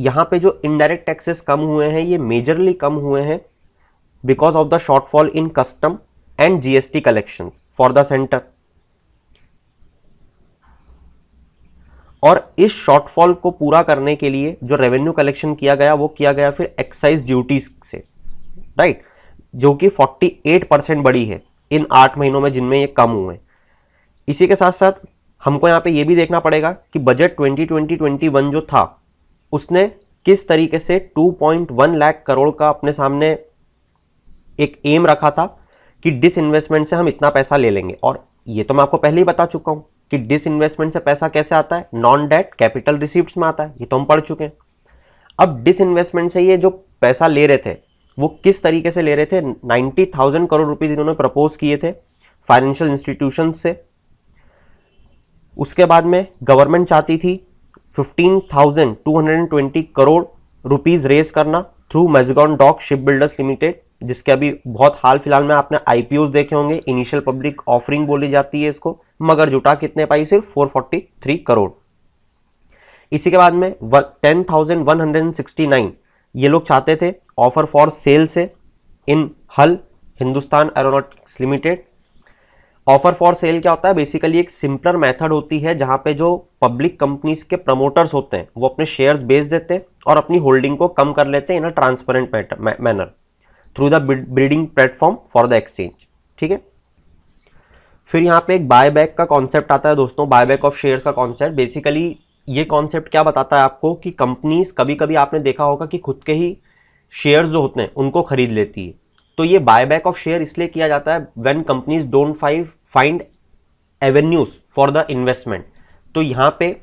यहाँ पे जो इनडायरेक्ट टैक्सेस कम हुए हैं ये मेजरली कम हुए हैं because of the shortfall in custom and GST collection for the centre और इस शॉर्टफॉल को पूरा करने के लिए जो रेवेन्यू कलेक्शन किया गया वो किया गया फिर एक्साइज ड्यूटीज से राइट जो कि 48 परसेंट बढ़ी है इन आठ महीनों में जिनमें ये कम हुए इसी के साथ साथ हमको यहाँ पे ये भी देखना पड़ेगा कि बजट 2020-21 जो था उसने किस तरीके से 2.1 लाख करोड़ का अपने सामने एक एम रखा था कि डिस इन्वेस्टमेंट से हम इतना पैसा ले लेंगे और ये तो मैं आपको पहले ही बता चुका हूँ कि डिस इन्वेस्टमेंट से पैसा कैसे आता है नॉन डेट कैपिटल रिसिप्ट में आता है ये तो हम पढ़ चुके हैं अब डिस इन्वेस्टमेंट से ये जो पैसा ले रहे थे वो किस तरीके से ले रहे थे नाइन्टी थाउजेंड करोड़ रुपीज़ इन्होंने प्रपोज किए थे फाइनेंशियल इंस्टीट्यूशन से उसके बाद में गवर्नमेंट चाहती थी 15,220 करोड़ रुपीज रेस करना through Mazagon dock ship builders limited जिसके अभी बहुत हाल फिलहाल में आपने आईपीओ देखे होंगे इनिशियल पब्लिक ऑफरिंग बोली जाती है इसको मगर जुटा कितने पाई सिर्फ 443 करोड़ इसी के बाद में ten thousand one hundred and sixty nine ये लोग चाहते थे ऑफर फॉर सेल से in HAL Hindustan aeronautics limited offer for sale क्या होता है बेसिकली एक सिंपलर मेथड होती है जहां पे जो पब्लिक कंपनीज के प्रमोटर्स होते हैं वो अपने शेयर्स बेच देते हैं और अपनी होल्डिंग को कम कर लेते हैं in a transparent manner through the trading platform for the exchange ठीक है फिर यहाँ पे एक बाय बैक का कॉन्सेप्ट आता है दोस्तों बाय बैक ऑफ शेयर्स का कॉन्सेप्ट बेसिकली ये कॉन्सेप्ट क्या बताता है आपको कि कंपनीज कभी कभी आपने देखा होगा कि खुद के ही शेयर्स जो होते हैं उनको खरीद लेती है तो ये बाय बैक ऑफ शेयर इसलिए किया जाता है when companies don't five find avenues for the investment तो यहाँ पे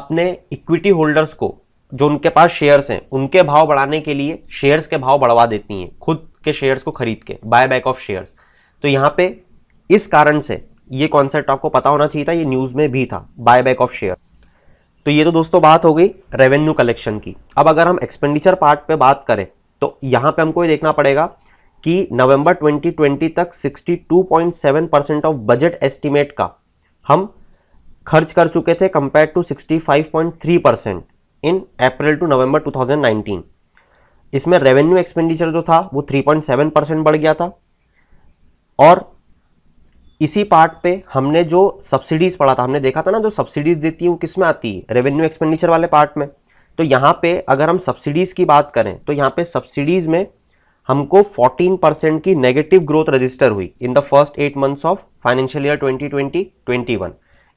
अपने इक्विटी होल्डर्स को जो उनके पास शेयर्स हैं उनके भाव बढ़ाने के लिए शेयर्स के भाव बढ़वा देती हैं खुद के शेयर्स को खरीद के बाय बैक ऑफ शेयर्स तो यहाँ पे इस कारण से ये कॉन्सेप्ट आपको पता होना चाहिए था ये न्यूज़ में भी था बाय बैक ऑफ शेयर तो ये तो दोस्तों बात हो गई रेवेन्यू कलेक्शन की अब अगर हम एक्सपेंडिचर पार्ट पे बात करें तो यहाँ पे हमको ये देखना पड़ेगा कि नवंबर 2020 तक 62.7 परसेंट ऑफ बजट एस्टिमेट का हम खर्च कर चुके थे compare to 65.3 percent in April to November 2019 इसमें रेवेन्यू एक्सपेंडिचर जो था वो 3.7 परसेंट बढ़ गया था और इसी पार्ट पे हमने जो सब्सिडीज पढ़ा था हमने देखा था ना जो सब्सिडीज देती है वो किसमें आती है रेवेन्यू एक्सपेंडिचर वाले पार्ट में तो यहाँ पे अगर हम सब्सिडीज की बात करें तो यहाँ पे सब्सिडीज में हमको 14 परसेंट की नेगेटिव ग्रोथ रजिस्टर हुई in the first eight months of financial year 2020 21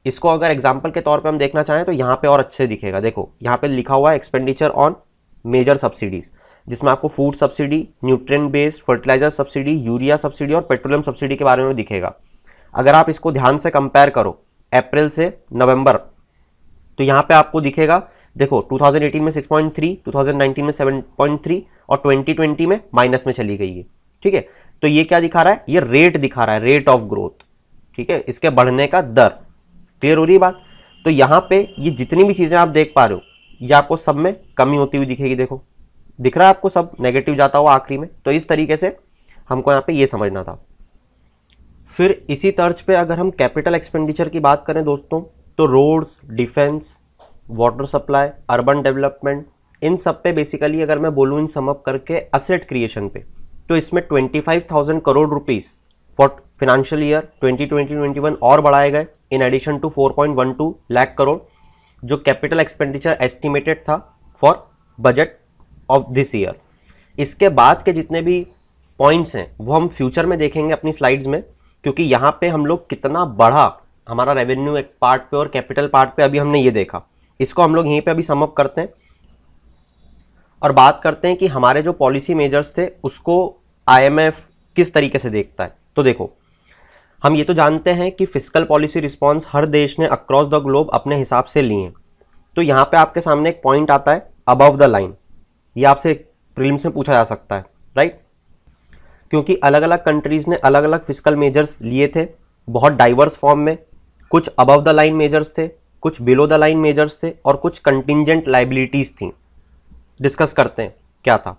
इसको अगर एग्जाम्पल के तौर पर हम देखना चाहें तो यहाँ पे और अच्छे दिखेगा देखो यहाँ पे लिखा हुआ है एक्सपेंडिचर ऑन मेजर सब्सिडीज़ जिसमें आपको food subsidy nutrient based fertiliser subsidy urea subsidy और पेट्रोलियम सब्सिडी के बारे में दिखेगा अगर आप इसको ध्यान से कंपेयर करो अप्रैल से नवंबर तो यहाँ पे आपको दिखेगा देखो 2018 में 6.3 2019 में 7.3 और 2020 में माइनस में चली गई है ठीक है तो ये क्या दिखा रहा है ये रेट दिखा रहा है रेट ऑफ ग्रोथ ठीक है इसके बढ़ने का दर क्लियर हो रही है बात तो यहाँ पे ये जितनी भी चीज़ें आप देख पा रहे हो ये आपको सब में कमी होती हुई दिखेगी देखो दिख रहा है आपको सब नेगेटिव जाता हुआ आखिरी में तो इस तरीके से हमको यहाँ पे ये समझना था फिर इसी तर्ज पे अगर हम कैपिटल एक्सपेंडिचर की बात करें दोस्तों तो roads defence water supply urban development इन सब पे बेसिकली अगर मैं बोलूँ इन समअप करके असेट क्रिएशन पे तो इसमें twenty crore rupees financial year 2020-21 और बढ़ाए गए in addition to 4.12 lakh crore जो कैपिटल एक्सपेंडिचर एस्टिमेटेड था for budget of this year इसके बाद के जितने भी पॉइंट्स हैं वो हम फ्यूचर में देखेंगे अपनी स्लाइड्स में क्योंकि यहाँ पे हम लोग कितना बढ़ा हमारा रेवेन्यू एक पार्ट पे और कैपिटल पार्ट पे अभी हमने ये देखा इसको हम लोग यहीं पे अभी समअप करते हैं और बात करते हैं कि हमारे जो पॉलिसी मेजर्स थे उसको आईएमएफ किस तरीके से देखता है तो देखो हम ये तो जानते हैं कि फिजिकल पॉलिसी रिस्पॉन्स हर देश ने अक्रॉस द ग्लोब अपने हिसाब से लिए हैं तो यहाँ पे आपके सामने एक पॉइंट आता है अबव द लाइन ये आपसे प्रिलिम्स में पूछा जा सकता है राइट क्योंकि अलग अलग कंट्रीज़ ने अलग अलग फिजिकल मेजर्स लिए थे बहुत डाइवर्स फॉर्म में कुछ अबव द लाइन मेजर्स थे कुछ बिलो द लाइन मेजर्स थे और कुछ कंटिजेंट लाइबिलिटीज़ थी डिस्कस करते हैं क्या था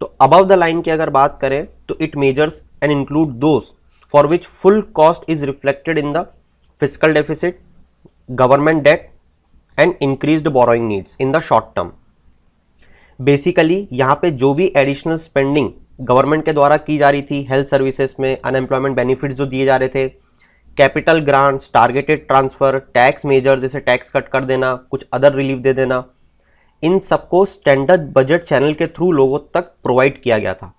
तो अबव द लाइन की अगर बात करें तो इट मेजर्स एंड इंक्लूड दोस्त for which full cost is reflected in the physical deficit government debt and increase borrowing needs in the short term basically यहाँ पर जो भी एडिशनल स्पेंडिंग गवर्नमेंट के द्वारा की जा रही थी हेल्थ सर्विसेज में अनएम्प्लॉयमेंट बेनिफिट जो दिए जा रहे थे capital grants targeted transfer tax measure जैसे टैक्स कट कर देना कुछ अदर रिलीफ दे देना इन सबको स्टैंडर्ड बजट चैनल के थ्रू लोगों तक प्रोवाइड किया गया था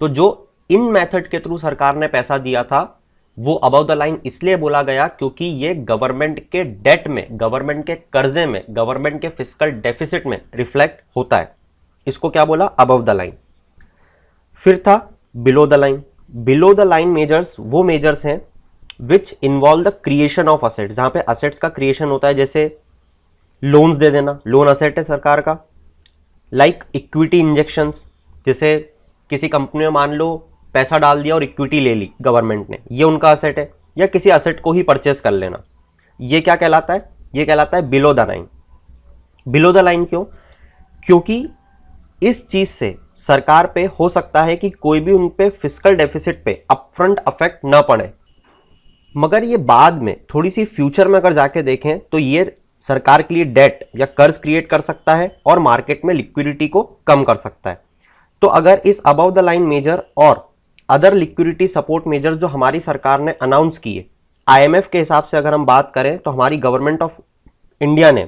तो जो इन मेथड के थ्रू सरकार ने पैसा दिया था वो अबाउ द लाइन इसलिए बोला गया क्योंकि ये गवर्नमेंट के डेट में गवर्नमेंट के कर्जे में गवर्नमेंट के फिजिकल डेफिसिट में रिफ्लेक्ट होता है इसको क्या बोला अबव द लाइन फिर था below the line below the line measures वो मेजर्स हैं which involve the creation of asset जहां पे असेट्स का क्रिएशन होता है जैसे लोन्स दे देना लोन असेट है सरकार का लाइक इक्विटी इंजेक्शंस जैसे किसी कंपनी में मान लो पैसा डाल दिया और इक्विटी ले ली गवर्नमेंट ने ये उनका असेट है या किसी असेट को ही परचेस कर लेना ये क्या कहलाता है ये कहलाता है below the line below the line क्यों क्योंकि इस चीज़ से सरकार पे हो सकता है कि कोई भी उन पे फिजिकल डेफिसिट पे अपफ्रंट अफेक्ट न पड़े मगर ये बाद में थोड़ी सी फ्यूचर में अगर जाके देखें तो ये सरकार के लिए डेट या कर्ज क्रिएट कर सकता है और मार्केट में लिक्विडिटी को कम कर सकता है तो अगर इस अबव द लाइन मेजर और अदर लिक्विडिटी सपोर्ट मेजर्स जो हमारी सरकार ने अनाउंस किए आईएमएफ के हिसाब से अगर हम बात करें तो हमारी गवर्नमेंट ऑफ इंडिया ने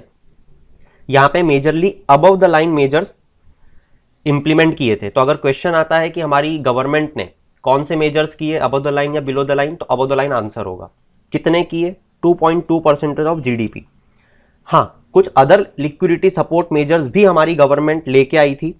यहाँ पे majorly above the line measures implement किए थे तो अगर क्वेश्चन आता है कि हमारी गवर्नमेंट ने कौन से मेजर्स किए अबव द लाइन या बिलो द लाइन तो अबव द लाइन आंसर होगा कितने किए 2.2 परसेंटेज ऑफ जीडीपी हाँ कुछ अदर लिक्विडिटी सपोर्ट मेजर्स भी हमारी गवर्नमेंट लेके आई थी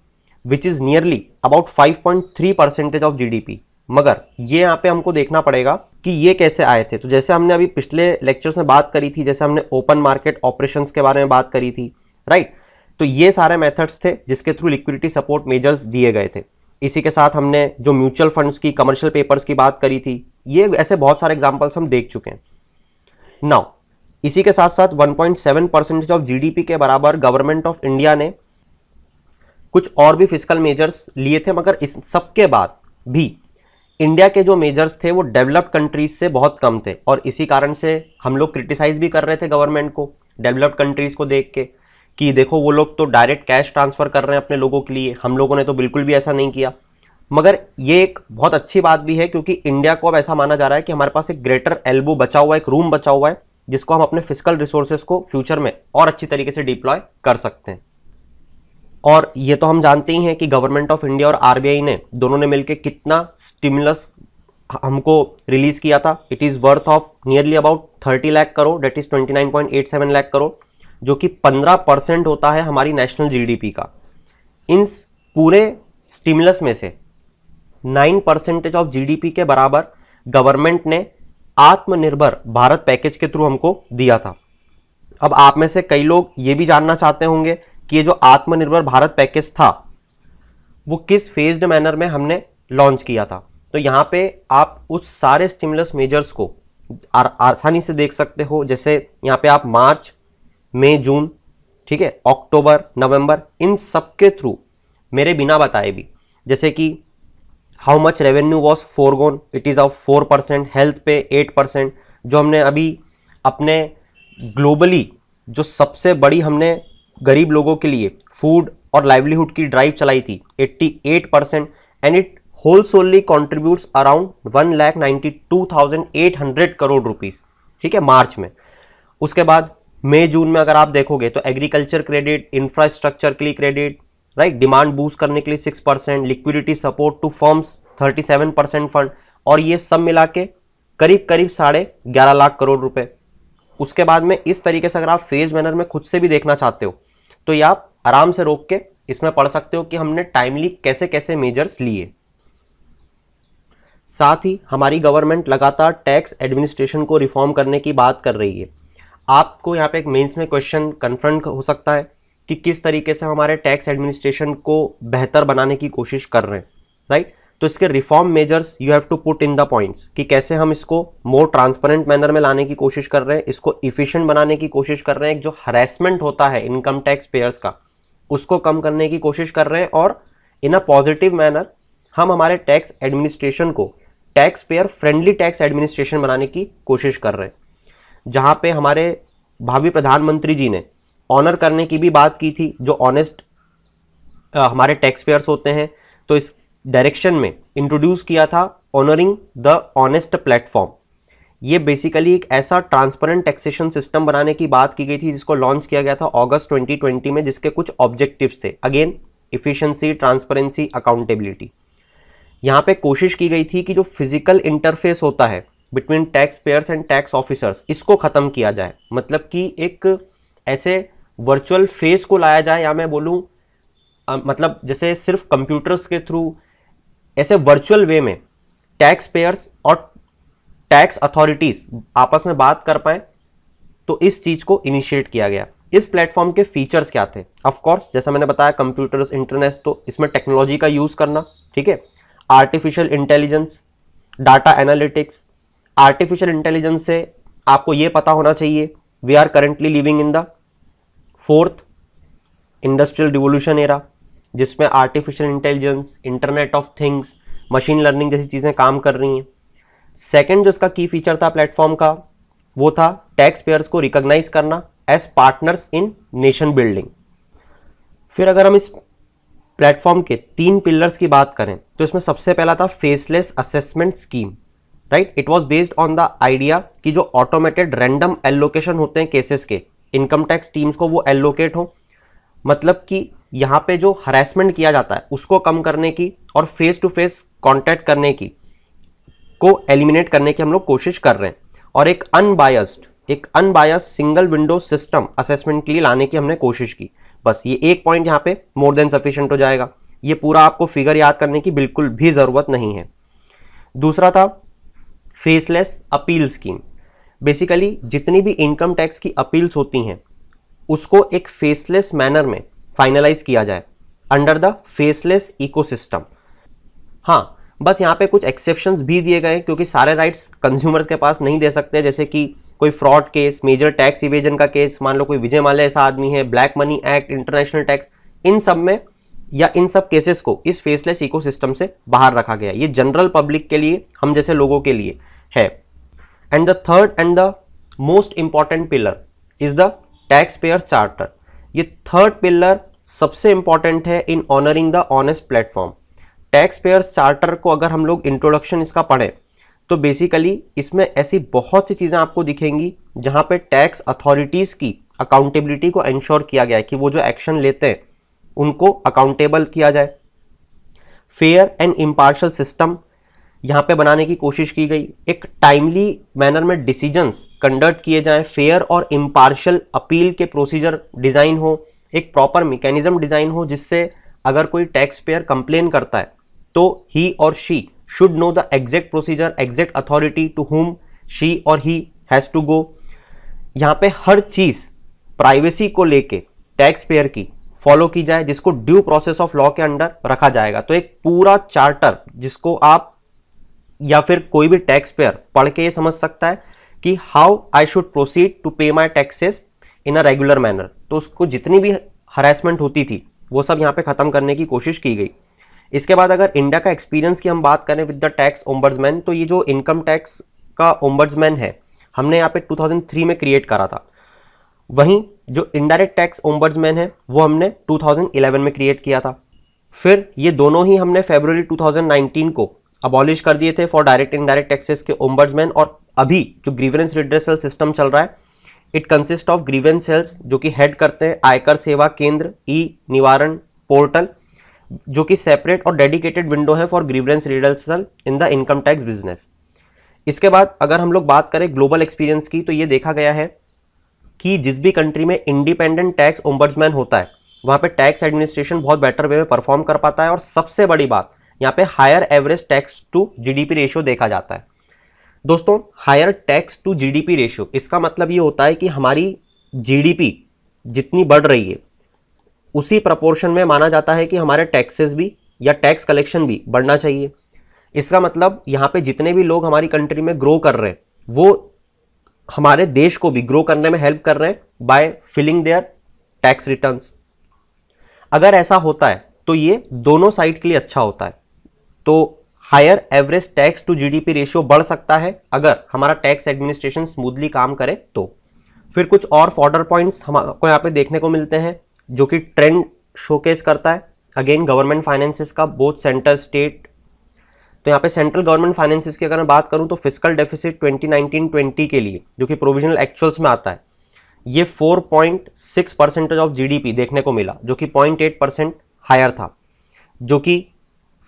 which is nearly about 5.3 percentage of GDP मगर ये यहाँ पे हमको देखना पड़ेगा कि ये कैसे आए थे तो जैसे हमने अभी पिछले लेक्चर्स में बात करी थी जैसे हमने ओपन मार्केट ऑपरेशंस के बारे में बात करी थी राइट तो ये सारे मेथड्स थे जिसके थ्रू लिक्विडिटी सपोर्ट मेजर्स दिए गए थे इसी के साथ हमने जो म्यूचुअल फंड्स की कमर्शियल पेपर्स की बात करी थी ये ऐसे बहुत सारे एग्जाम्पल्स हम देख चुके हैं नाउ इसी के साथ साथ 1.7 परसेंटेज ऑफ जीडीपी के बराबर गवर्नमेंट ऑफ इंडिया ने कुछ और भी फिजिकल मेजर्स लिए थे मगर इस सबके बाद भी इंडिया के जो मेजर्स थे वो डेवलप्ड कंट्रीज से बहुत कम थे और इसी कारण से हम लोग क्रिटिसाइज भी कर रहे थे गवर्नमेंट को डेवलप्ड कंट्रीज को देख के कि देखो वो लोग तो डायरेक्ट कैश ट्रांसफ़र कर रहे हैं अपने लोगों के लिए हम लोगों ने तो बिल्कुल भी ऐसा नहीं किया मगर ये एक बहुत अच्छी बात भी है क्योंकि इंडिया को अब ऐसा माना जा रहा है कि हमारे पास एक ग्रेटर एल्बो बचा हुआ है एक रूम बचा हुआ है जिसको हम अपने फिजिकल रिसोर्सेज को फ्यूचर में और अच्छी तरीके से डिप्लॉय कर सकते हैं और ये तो हम जानते ही हैं कि गवर्नमेंट ऑफ इंडिया और आरबीआई ने दोनों ने मिलकर कितना स्टिमुलस हमको रिलीज किया था it is worth of nearly about thirty lakh crore that is twenty nine point eight seven lakh crore जो कि पंद्रह परसेंट होता है हमारी नेशनल जीडीपी का इन पूरे स्टिमुलस में से नाइन परसेंटेज ऑफ जीडीपी के बराबर गवर्नमेंट ने आत्मनिर्भर भारत पैकेज के थ्रू हमको दिया था अब आप में से कई लोग ये भी जानना चाहते होंगे कि ये जो आत्मनिर्भर भारत पैकेज था वो किस फेज्ड मैनर में हमने लॉन्च किया था तो यहाँ पे आप उस सारे स्टिमुलस मेजर्स को आसानी से देख सकते हो जैसे यहाँ पे आप मार्च मई जून ठीक है अक्टूबर नवंबर इन सब के थ्रू मेरे बिना बताए भी जैसे कि how much revenue was forgone it is of four percent health पे एट परसेंट जो हमने अभी अपने ग्लोबली जो सबसे बड़ी हमने गरीब लोगों के लिए फूड और लाइवलीहुड की ड्राइव चलाई थी 88 percent and it whole solely contribute around one lakh ninety two thousand eight hundred crore rupees ठीक है मार्च में उसके बाद मई जून में अगर आप देखोगे तो एग्रीकल्चर क्रेडिट इंफ्रास्ट्रक्चर के लिए क्रेडिट राइट डिमांड बूस्ट करने के लिए six percent liquidity support to firms thirty seven percent fund और ये सब मिला के करीब करीब साढ़े ग्यारह लाख करोड़ रुपए उसके बाद में इस तरीके से अगर आप फेज मैनर में खुद से भी देखना चाहते हो तो ये आप आराम से रोक के इसमें पढ़ सकते हो कि हमने टाइमली कैसे कैसे मेजर्स लिए साथ ही हमारी गवर्नमेंट लगातार टैक्स एडमिनिस्ट्रेशन को रिफॉर्म करने की बात कर रही है आपको यहाँ पे एक मेंस में क्वेश्चन कन्फ्रंट हो सकता है कि किस तरीके से हमारे टैक्स एडमिनिस्ट्रेशन को बेहतर बनाने की कोशिश कर रहे हैं राइट तो इसके reform measures you have to put in the points कि कैसे हम इसको मोर ट्रांसपेरेंट मैनर में लाने की कोशिश कर रहे हैं इसको इफिशियंट बनाने की कोशिश कर रहे हैं जो हरेसमेंट होता है इनकम टैक्स पेयर्स का उसको कम करने की कोशिश कर रहे हैं और इन अ पॉजिटिव मैनर हम हमारे टैक्स एडमिनिस्ट्रेशन को tax payer friendly tax administration बनाने की कोशिश कर रहे हैं जहाँ पे हमारे भावी प्रधानमंत्री जी ने ऑनर करने की भी बात की थी जो ऑनेस्ट हमारे टैक्स पेयर्स होते हैं तो इस डायरेक्शन में इंट्रोड्यूस किया था ऑनरिंग द ऑनेस्ट प्लेटफॉर्म ये बेसिकली एक ऐसा ट्रांसपेरेंट टैक्सेशन सिस्टम बनाने की बात की गई थी जिसको लॉन्च किया गया था अगस्त 2020 में जिसके कुछ ऑब्जेक्टिव्स थे अगेन इफिशियंसी ट्रांसपेरेंसी अकाउंटेबिलिटी यहाँ पे कोशिश की गई थी कि जो फिजिकल इंटरफेस होता है between tax payers and tax officers इसको ख़त्म किया जाए मतलब कि एक ऐसे वर्चुअल फेस को लाया जाए या मैं बोलूँ मतलब जैसे सिर्फ कंप्यूटर्स के थ्रू ऐसे वर्चुअल वे में टैक्स पेयर्स और टैक्स अथॉरिटीज आपस में बात कर पाए तो इस चीज को इनिशिएट किया गया इस प्लेटफॉर्म के फीचर्स क्या थे ऑफकोर्स जैसा मैंने बताया कंप्यूटर्स इंटरनेट तो इसमें टेक्नोलॉजी का यूज करना ठीक है artificial intelligence data analytics artificial intelligence से आपको ये पता होना चाहिए we are currently living in the fourth industrial revolution era जिसमें artificial intelligence internet of things machine learning जैसी चीज़ें काम कर रही हैं सेकेंड जो इसका की फीचर था प्लेटफॉर्म का वो था टैक्स पेयर्स को रिकग्नाइज करना as partners in nation building फिर अगर हम इस प्लेटफॉर्म के तीन पिलर्स की बात करें तो इसमें सबसे पहला था faceless assessment scheme right it was based on the idea कि जो ऑटोमेटेड रैंडम एलोकेशन होते हैं केसेस के इनकम टैक्स टीम्स को वो एलोकेट हो मतलब कि यहाँ पे जो हरेसमेंट किया जाता है उसको कम करने की और फेस टू फेस कॉन्टैक्ट करने की को एलिमिनेट करने की हम लोग कोशिश कर रहे हैं और एक अनबायस्ड एक unbias single window system assessment के लिए लाने की हमने कोशिश की बस ये एक पॉइंट यहाँ पे मोर देन सफिशेंट हो जाएगा ये पूरा आपको फिगर याद करने की बिल्कुल भी ज़रूरत नहीं है दूसरा था फेसलेस अपील स्कीम बेसिकली जितनी भी इनकम टैक्स की अपील्स होती हैं उसको एक फेसलेस मैनर में फाइनलाइज किया जाए अंडर द फेसलेस इकोसिस्टम हाँ बस यहाँ पे कुछ एक्सेप्शन भी दिए गए क्योंकि सारे राइट्स कंज्यूमर्स के पास नहीं दे सकते जैसे कि कोई fraud case major tax evasion का केस मान लो कोई विजय माल्या ऐसा आदमी है black money act international tax इन सब में या इन सब केसेस को इस फेसलेस इकोसिस्टम से बाहर रखा गया ये जनरल पब्लिक के लिए हम जैसे लोगों के लिए है and the third and the most important pillar is the tax payer charter ये थर्ड पिलर सबसे इंपॉर्टेंट है in honouring the honest platform tax payer charter को अगर हम लोग इंट्रोडक्शन इसका पढ़े तो बेसिकली इसमें ऐसी बहुत सी चीज़ें आपको दिखेंगी जहां पे टैक्स अथॉरिटीज़ की अकाउंटेबिलिटी को इंश्योर किया गया है कि वो जो एक्शन लेते हैं उनको अकाउंटेबल किया जाए फेयर एंड इम्पार्शल सिस्टम यहाँ पे बनाने की कोशिश की गई एक टाइमली मैनर में डिसीजंस कंडक्ट किए जाएं फेयर और इम्पार्शल अपील के प्रोसीजर डिज़ाइन हो एक प्रॉपर मैकेनिज्म डिज़ाइन हो जिससे अगर कोई टैक्स पेयर कंप्लेन करता है तो he or she should know the exact procedure exact authority to whom she or he has to go यहाँ पे हर चीज़ प्राइवेसी को लेके टैक्स पेयर की फॉलो की जाए जिसको ड्यू प्रोसेस ऑफ लॉ के अंडर रखा जाएगा तो एक पूरा चार्टर जिसको आप या फिर कोई भी टैक्स पेयर पढ़ के ये समझ सकता है कि how I should proceed to pay my taxes in a regular manner तो उसको जितनी भी हरासमेंट होती थी वो सब यहाँ पे ख़त्म करने की कोशिश की गई इसके बाद अगर इंडिया का एक्सपीरियंस की हम बात करें विद द टैक्स ओम्बर्समैन तो ये जो इनकम टैक्स का ओम्बर्समैन है हमने यहाँ पे 2003 में क्रिएट करा था वहीं जो इनडायरेक्ट टैक्स ओम्बर्समैन है वो हमने 2011 में क्रिएट किया था फिर ये दोनों ही हमने फेबररी 2019 को अबॉलिश कर दिए थे फॉर डायरेक्ट इनडायरेक्ट टैक्सेस के ओम्बर्समैन और अभी जो ग्रीवेंस रिड्रेसल सिस्टम चल रहा है it consist of grievance cells जो कि हेड करते हैं आयकर सेवा केंद्र ई निवारण पोर्टल जो कि सेपरेट और डेडिकेटेड विंडो है for grievance redressal in the income tax business इसके बाद अगर हम लोग बात करें ग्लोबल एक्सपीरियंस की तो ये देखा गया है कि जिस भी कंट्री में इंडिपेंडेंट टैक्स ओम्बर्समैन होता है वहाँ पे टैक्स एडमिनिस्ट्रेशन बहुत बेटर वे में परफॉर्म कर पाता है और सबसे बड़ी बात यहाँ पे higher average tax to GDP ratio देखा जाता है दोस्तों higher tax to GDP ratio इसका मतलब ये होता है कि हमारी जीडीपी जितनी बढ़ रही है उसी प्रपोर्शन में माना जाता है कि हमारे टैक्सेस भी या टैक्स कलेक्शन भी बढ़ना चाहिए इसका मतलब यहाँ पे जितने भी लोग हमारी कंट्री में ग्रो कर रहे हैं वो हमारे देश को भी ग्रो करने में हेल्प कर रहे हैं by filling their tax returns अगर ऐसा होता है तो ये दोनों साइड के लिए अच्छा होता है तो higher average tax to GDP ratio बढ़ सकता है अगर हमारा टैक्स एडमिनिस्ट्रेशन स्मूथली काम करे तो फिर कुछ और फॉर्डर पॉइंट्स हमको यहाँ पे देखने को मिलते हैं जो कि ट्रेंड शोकेस करता है अगेन गवर्नमेंट फाइनेंसिस का बोथ सेंटर स्टेट तो यहाँ पे सेंट्रल गवर्नमेंट फाइनेंसिस की अगर मैं बात करूँ तो फिजिकल डेफिसिट 2019-20 के लिए जो कि प्रोविजनल एक्चुअल्स में आता है ये 4.6 परसेंटेज ऑफ जीडीपी देखने को मिला जो कि 0.8 परसेंट हायर था जो कि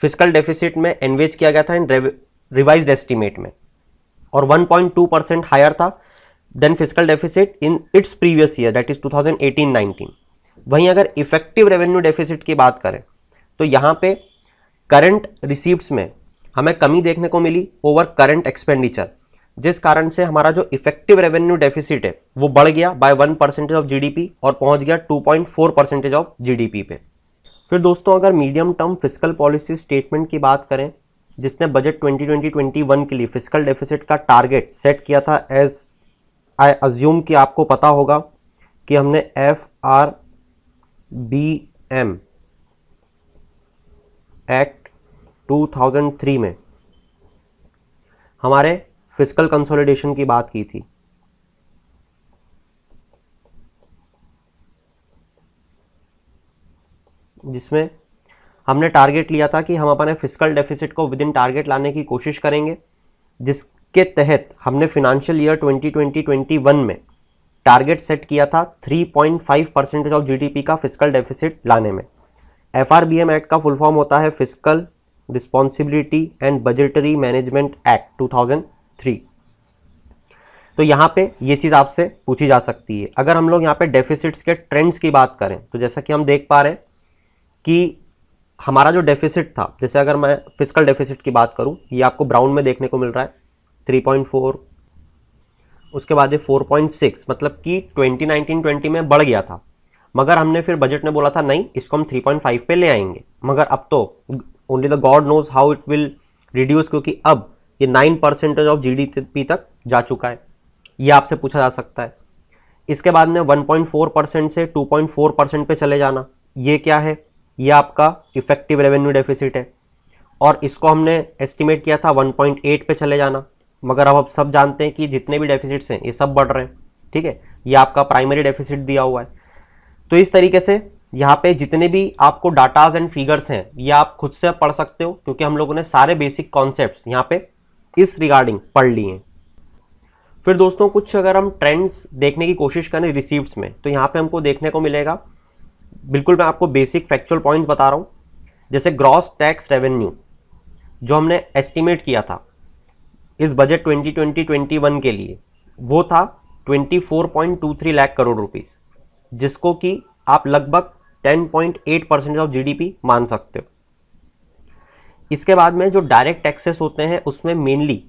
फिजिकल डेफिसिट में एनवेज किया गया था इन रिवाइज एस्टिमेट में और 1.2 परसेंट हायर था then physical deficit in its previous year that is 2018-19 वहीं अगर इफेक्टिव रेवेन्यू डेफिसिट की बात करें तो यहाँ पे करंट रिसीप्ट में हमें कमी देखने को मिली ओवर करंट एक्सपेंडिचर जिस कारण से हमारा जो इफेक्टिव रेवेन्यू डेफिसिट है वो बढ़ गया by one percentage of GDP और पहुंच गया to point four percentage of GDP पे फिर दोस्तों अगर medium term physical policy statement की बात करें जिसने बजट 2020-21 के लिए फिजिकल डेफिसिट का टारगेट सेट किया था एज आई अज्यूम कि आपको पता होगा कि हमने F R B M act 2003 में हमारे फिजिकल कंसोलिडेशन की बात की थी जिसमें हमने टारगेट लिया था कि हम अपने फिजिकल डेफिसिट को विद इन टारगेट लाने की कोशिश करेंगे जिसके तहत हमने फिनंशियल ईयर 2020-21 में टारगेट सेट किया था 3.5 परसेंटेज ऑफ जीडीपी का फिजिकल डेफिसिट लाने में F R B M act का फुल फॉर्म होता है physical responsibility and budgetary management act three तो यहाँ पे ये चीज़ आपसे पूछी जा सकती है अगर हम लोग यहाँ पे डेफिसिट्स के ट्रेंड्स की बात करें तो जैसा कि हम देख पा रहे हैं कि हमारा जो डेफिसिट था जैसे अगर मैं फिजिकल डेफिसिट की बात करूं ये आपको ब्राउन में देखने को मिल रहा है 3.4 उसके बाद ये 4.6 मतलब कि 2019-20 में बढ़ गया था मगर हमने फिर बजट में बोला था नहीं इसको हम 3.5 पे ले आएंगे मगर अब तो only the God knows how it will reduce क्योंकि अब ये 9 परसेंटेज ऑफ जीडीपी तक जा चुका है ये आपसे पूछा जा सकता है इसके बाद में वन परसेंट से टू परसेंट पे चले जाना ये क्या है ये आपका इफेक्टिव रेवेन्यू डेफिसिट है और इसको हमने एस्टिमेट किया था 1.8 पे चले जाना मगर अब आप सब जानते हैं कि जितने भी डेफिसिट्स हैं ये सब बढ़ रहे हैं ठीक है ये आपका प्राइमरी डेफिसिट दिया हुआ है तो इस तरीके से यहाँ पे जितने भी आपको डाटाज एंड फिगर्स हैं ये आप खुद से पढ़ सकते हो क्योंकि हम लोगों ने सारे बेसिक कॉन्सेप्ट यहाँ पे इस रिगार्डिंग पढ़ लिए हैं फिर दोस्तों कुछ अगर हम ट्रेंड्स देखने की कोशिश करें रिसीप्ट में तो यहाँ पे हमको देखने को मिलेगा बिल्कुल मैं आपको बेसिक फैक्चुअल पॉइंट्स बता रहा हूँ जैसे ग्रॉस टैक्स रेवेन्यू जो हमने एस्टिमेट किया था इस बजट 2020-21 के लिए वो था 24.23 लाख करोड़ रुपीस जिसको कि आप लगभग 10.8 परसेंट ऑफ जीडीपी मान सकते हो इसके बाद में जो डायरेक्ट टैक्सेस होते हैं उसमें मेनली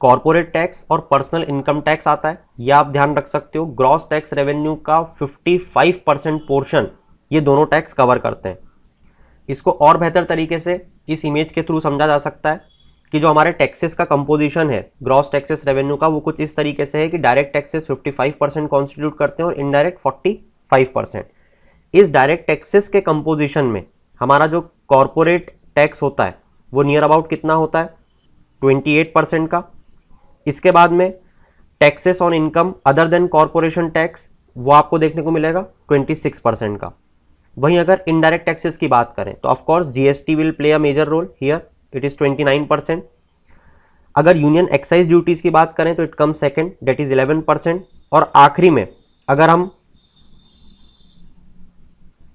कॉरपोरेट टैक्स और पर्सनल इनकम टैक्स आता है यह आप ध्यान रख सकते हो ग्रॉस टैक्स रेवेन्यू का 55 परसेंट पोर्शन ये दोनों टैक्स कवर करते हैं इसको और बेहतर तरीके से इस इमेज के थ्रू समझा जा सकता है कि जो हमारे टैक्सेस का कंपोजिशन है ग्रॉस टैक्सेस रेवेन्यू का वो कुछ इस तरीके से है कि डायरेक्ट टैक्सेस 55 परसेंट कॉन्स्टिट्यूट करते हैं और इनडायरेक्ट 45 परसेंट इस डायरेक्ट टैक्सेस के कंपोजिशन में हमारा जो कॉरपोरेट टैक्स होता है वो नियर अबाउट कितना होता है ट्वेंटी परसेंट का इसके बाद में taxes on income other than corporation tax वो आपको देखने को मिलेगा ट्वेंटी परसेंट का वहीं अगर इनडायरेक्ट टैक्सेस की बात करें तो of course GST will play a major role here it is twenty nine percent अगर यूनियन एक्साइज ड्यूटीज़ की बात करें तो it come second that is eleven percent और आखिरी में अगर हम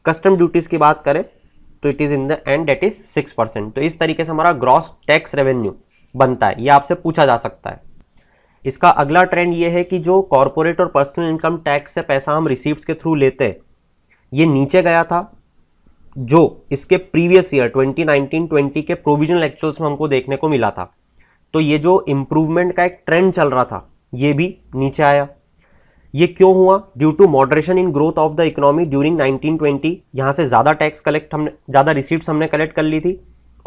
कस्टम ड्यूटीज़ की बात करें तो it is in the end that is six percent तो इस तरीके से हमारा ग्रॉस टैक्स रेवेन्यू बनता है ये आपसे पूछा जा सकता है इसका अगला ट्रेंड ये है कि जो कॉरपोरेट और पर्सनल इनकम टैक्स से पैसा हम रिसीप्ट के थ्रू लेते हैं ये नीचे गया था जो इसके प्रीवियस ईयर 2019-20 के प्रोविजनल एक्चुअल्स में हमको देखने को मिला था तो ये जो इम्प्रूवमेंट का एक ट्रेंड चल रहा था ये भी नीचे आया ये क्यों हुआ due to moderation in growth of the economy during 1920 यहाँ से ज़्यादा टैक्स कलेक्ट हमने ज़्यादा रिसिप्ट हमने कलेक्ट कर ली थी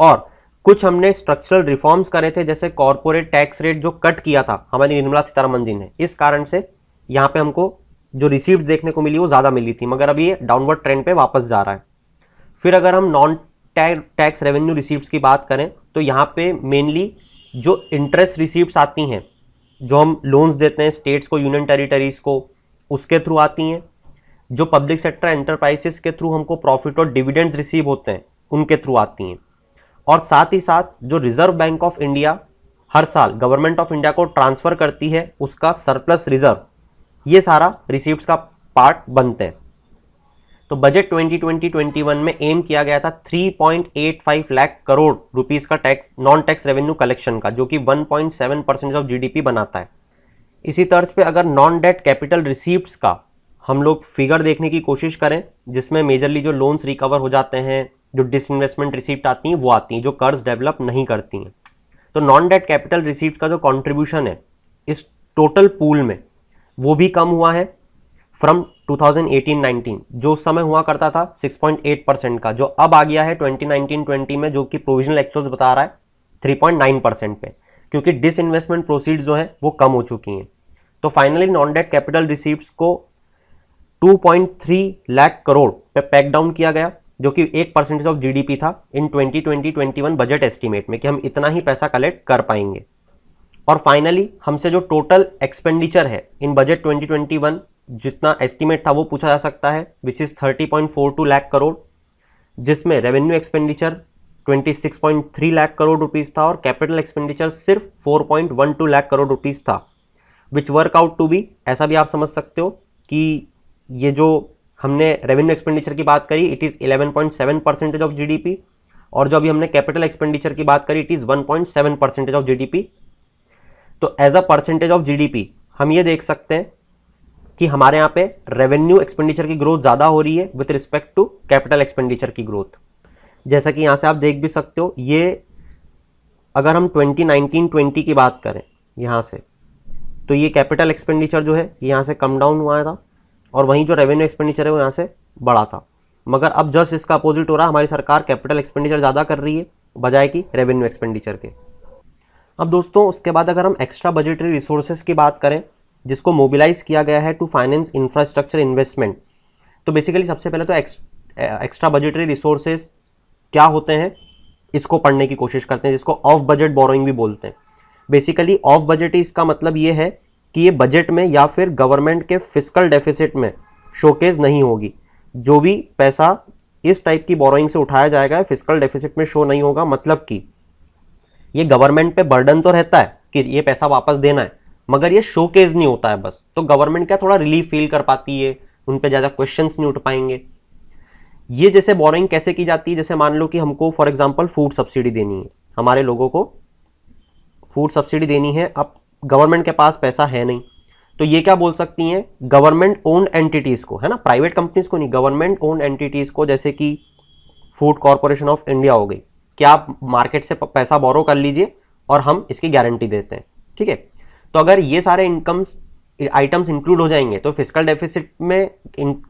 और कुछ हमने स्ट्रक्चरल रिफॉर्म्स करे थे जैसे कॉरपोरेट टैक्स रेट जो कट किया था हमारी निर्मला सीतारामन जी ने इस कारण से यहाँ पे हमको जो रिसीप्ट देखने को मिली वो ज़्यादा मिली थी मगर अब ये डाउनवर्ड ट्रेंड पे वापस जा रहा है फिर अगर हम नॉन टैक्स रेवेन्यू रिसीप्ट की बात करें तो यहाँ पे मेनली जो इंटरेस्ट रिसीप्ट आती हैं जो हम लोन्स देते हैं स्टेट्स को यूनियन टेरिटरीज को उसके थ्रू आती हैं जो पब्लिक सेक्टर एंटरप्राइजेस के थ्रू हमको प्रॉफिट और डिविडेंड्स रिसीव होते हैं उनके थ्रू आती हैं और साथ ही साथ जो रिजर्व बैंक ऑफ इंडिया हर साल गवर्नमेंट ऑफ इंडिया को ट्रांसफ़र करती है उसका सरप्लस रिजर्व ये सारा रिसीप्ट का पार्ट बनते हैं तो बजट 2020-21 में एम किया गया था 3.85 लाख करोड़ रुपीस का tax non tax revenue collection का जो कि 1.7 परसेंट ऑफ जीडीपी बनाता है इसी तर्ज पे अगर नॉन डेट कैपिटल रिसीप्ट का हम लोग फिगर देखने की कोशिश करें जिसमें मेजरली जो लोन्स रिकवर हो जाते हैं जो डिसइन्वेस्टमेंट रिसिप्ट आती हैं वो आती हैं जो कर्ज डेवलप नहीं करती हैं तो नॉन डेट कैपिटल रिसिप्ट का जो कॉन्ट्रीब्यूशन है इस टोटल पूल में वो भी कम हुआ है फ्रॉम 2018-19 जो उस समय हुआ करता था 6.8 परसेंट का जो अब आ गया है 2019-20 में जो कि प्रोविजनल एक्चुअल्स बता रहा है 3.9 परसेंट पे क्योंकि डिस इन्वेस्टमेंट प्रोसीड जो है वो कम हो चुकी हैं तो finally non debt capital receipt को 2.3 लाख करोड़ पे पैक डाउन किया गया जो कि एक परसेंटेज ऑफ जीडीपी था इन 2020-21 बजट एस्टीमेट में कि हम इतना ही पैसा कलेक्ट कर पाएंगे और फाइनली हमसे जो टोटल एक्सपेंडिचर है इन बजट 2021 जितना एस्टिमेट था वो पूछा जा सकता है विच इज़ 30.42 लाख करोड़ जिसमें revenue expenditure 26.3 lakh crore rupees था और कैपिटल एक्सपेंडिचर सिर्फ 4.12 लाख करोड़ रुपीस था which work out to be ऐसा भी आप समझ सकते हो कि ये जो हमने रेवेन्यू एक्सपेंडिचर की बात करी it is eleven percentage of G और जो अभी हमने कैपिटल एक्सपेंडिचर की बात करी it is 1.7 percentage of GDP तो as a percentage of GDP हम ये देख सकते हैं कि हमारे यहाँ पे रेवेन्यू एक्सपेंडिचर की ग्रोथ ज़्यादा हो रही है with respect to capital expenditure की ग्रोथ जैसा कि यहाँ से आप देख भी सकते हो ये अगर हम 2019-20 की बात करें यहाँ से तो ये कैपिटल एक्सपेंडिचर जो है यहाँ से कम डाउन हुआ था और वहीं जो रेवेन्यू एक्सपेंडिचर है वो यहाँ से बढ़ा था मगर अब जस्ट इसका अपोजिट हो रहा है हमारी सरकार कैपिटल एक्सपेंडिचर ज़्यादा कर रही है बजाय कि रेवेन्यू एक्सपेंडिचर के अब दोस्तों उसके बाद अगर हम एक्स्ट्रा बजटरी रिसोर्सेज की बात करें जिसको मोबिलाइज किया गया है टू फाइनेंस इंफ्रास्ट्रक्चर इन्वेस्टमेंट तो बेसिकली सबसे पहले तो एक्स्ट्रा बजटरी रिसोर्सेज क्या होते हैं इसको पढ़ने की कोशिश करते हैं जिसको ऑफ बजट बोरोइंग भी बोलते हैं बेसिकली ऑफ बजट इसका मतलब ये है कि ये बजट में या फिर गवर्नमेंट के फिजिकल डेफिसिट में शोकेज नहीं होगी जो भी पैसा इस टाइप की बोरोइंग से उठाया जाएगा फिजिकल डेफिसिट में शो नहीं होगा मतलब कि ये गवर्नमेंट पे बर्डन तो रहता है कि ये पैसा वापस देना है मगर ये शोकेज नहीं होता है बस तो गवर्नमेंट क्या थोड़ा रिलीफ फील कर पाती है उन पर ज़्यादा क्वेश्चन नहीं उठ पाएंगे ये जैसे बोरिंग कैसे की जाती है जैसे मान लो कि हमको फॉर एग्जाम्पल फूड सब्सिडी देनी है हमारे लोगों को फूड सब्सिडी देनी है अब गवर्नमेंट के पास पैसा है नहीं तो ये क्या बोल सकती हैं गवर्नमेंट ओन्ड एंटिटीज़ को है ना प्राइवेट कंपनीज को नहीं गवर्नमेंट ओन्ड एंटिटीज़ को जैसे कि फूड कॉरपोरेशन ऑफ इंडिया हो गई कि आप मार्केट से पैसा बोरो कर लीजिए और हम इसकी गारंटी देते हैं ठीक है तो अगर ये सारे इनकम आइटम्स इंक्लूड हो जाएंगे तो फिजिकल डेफिसिट में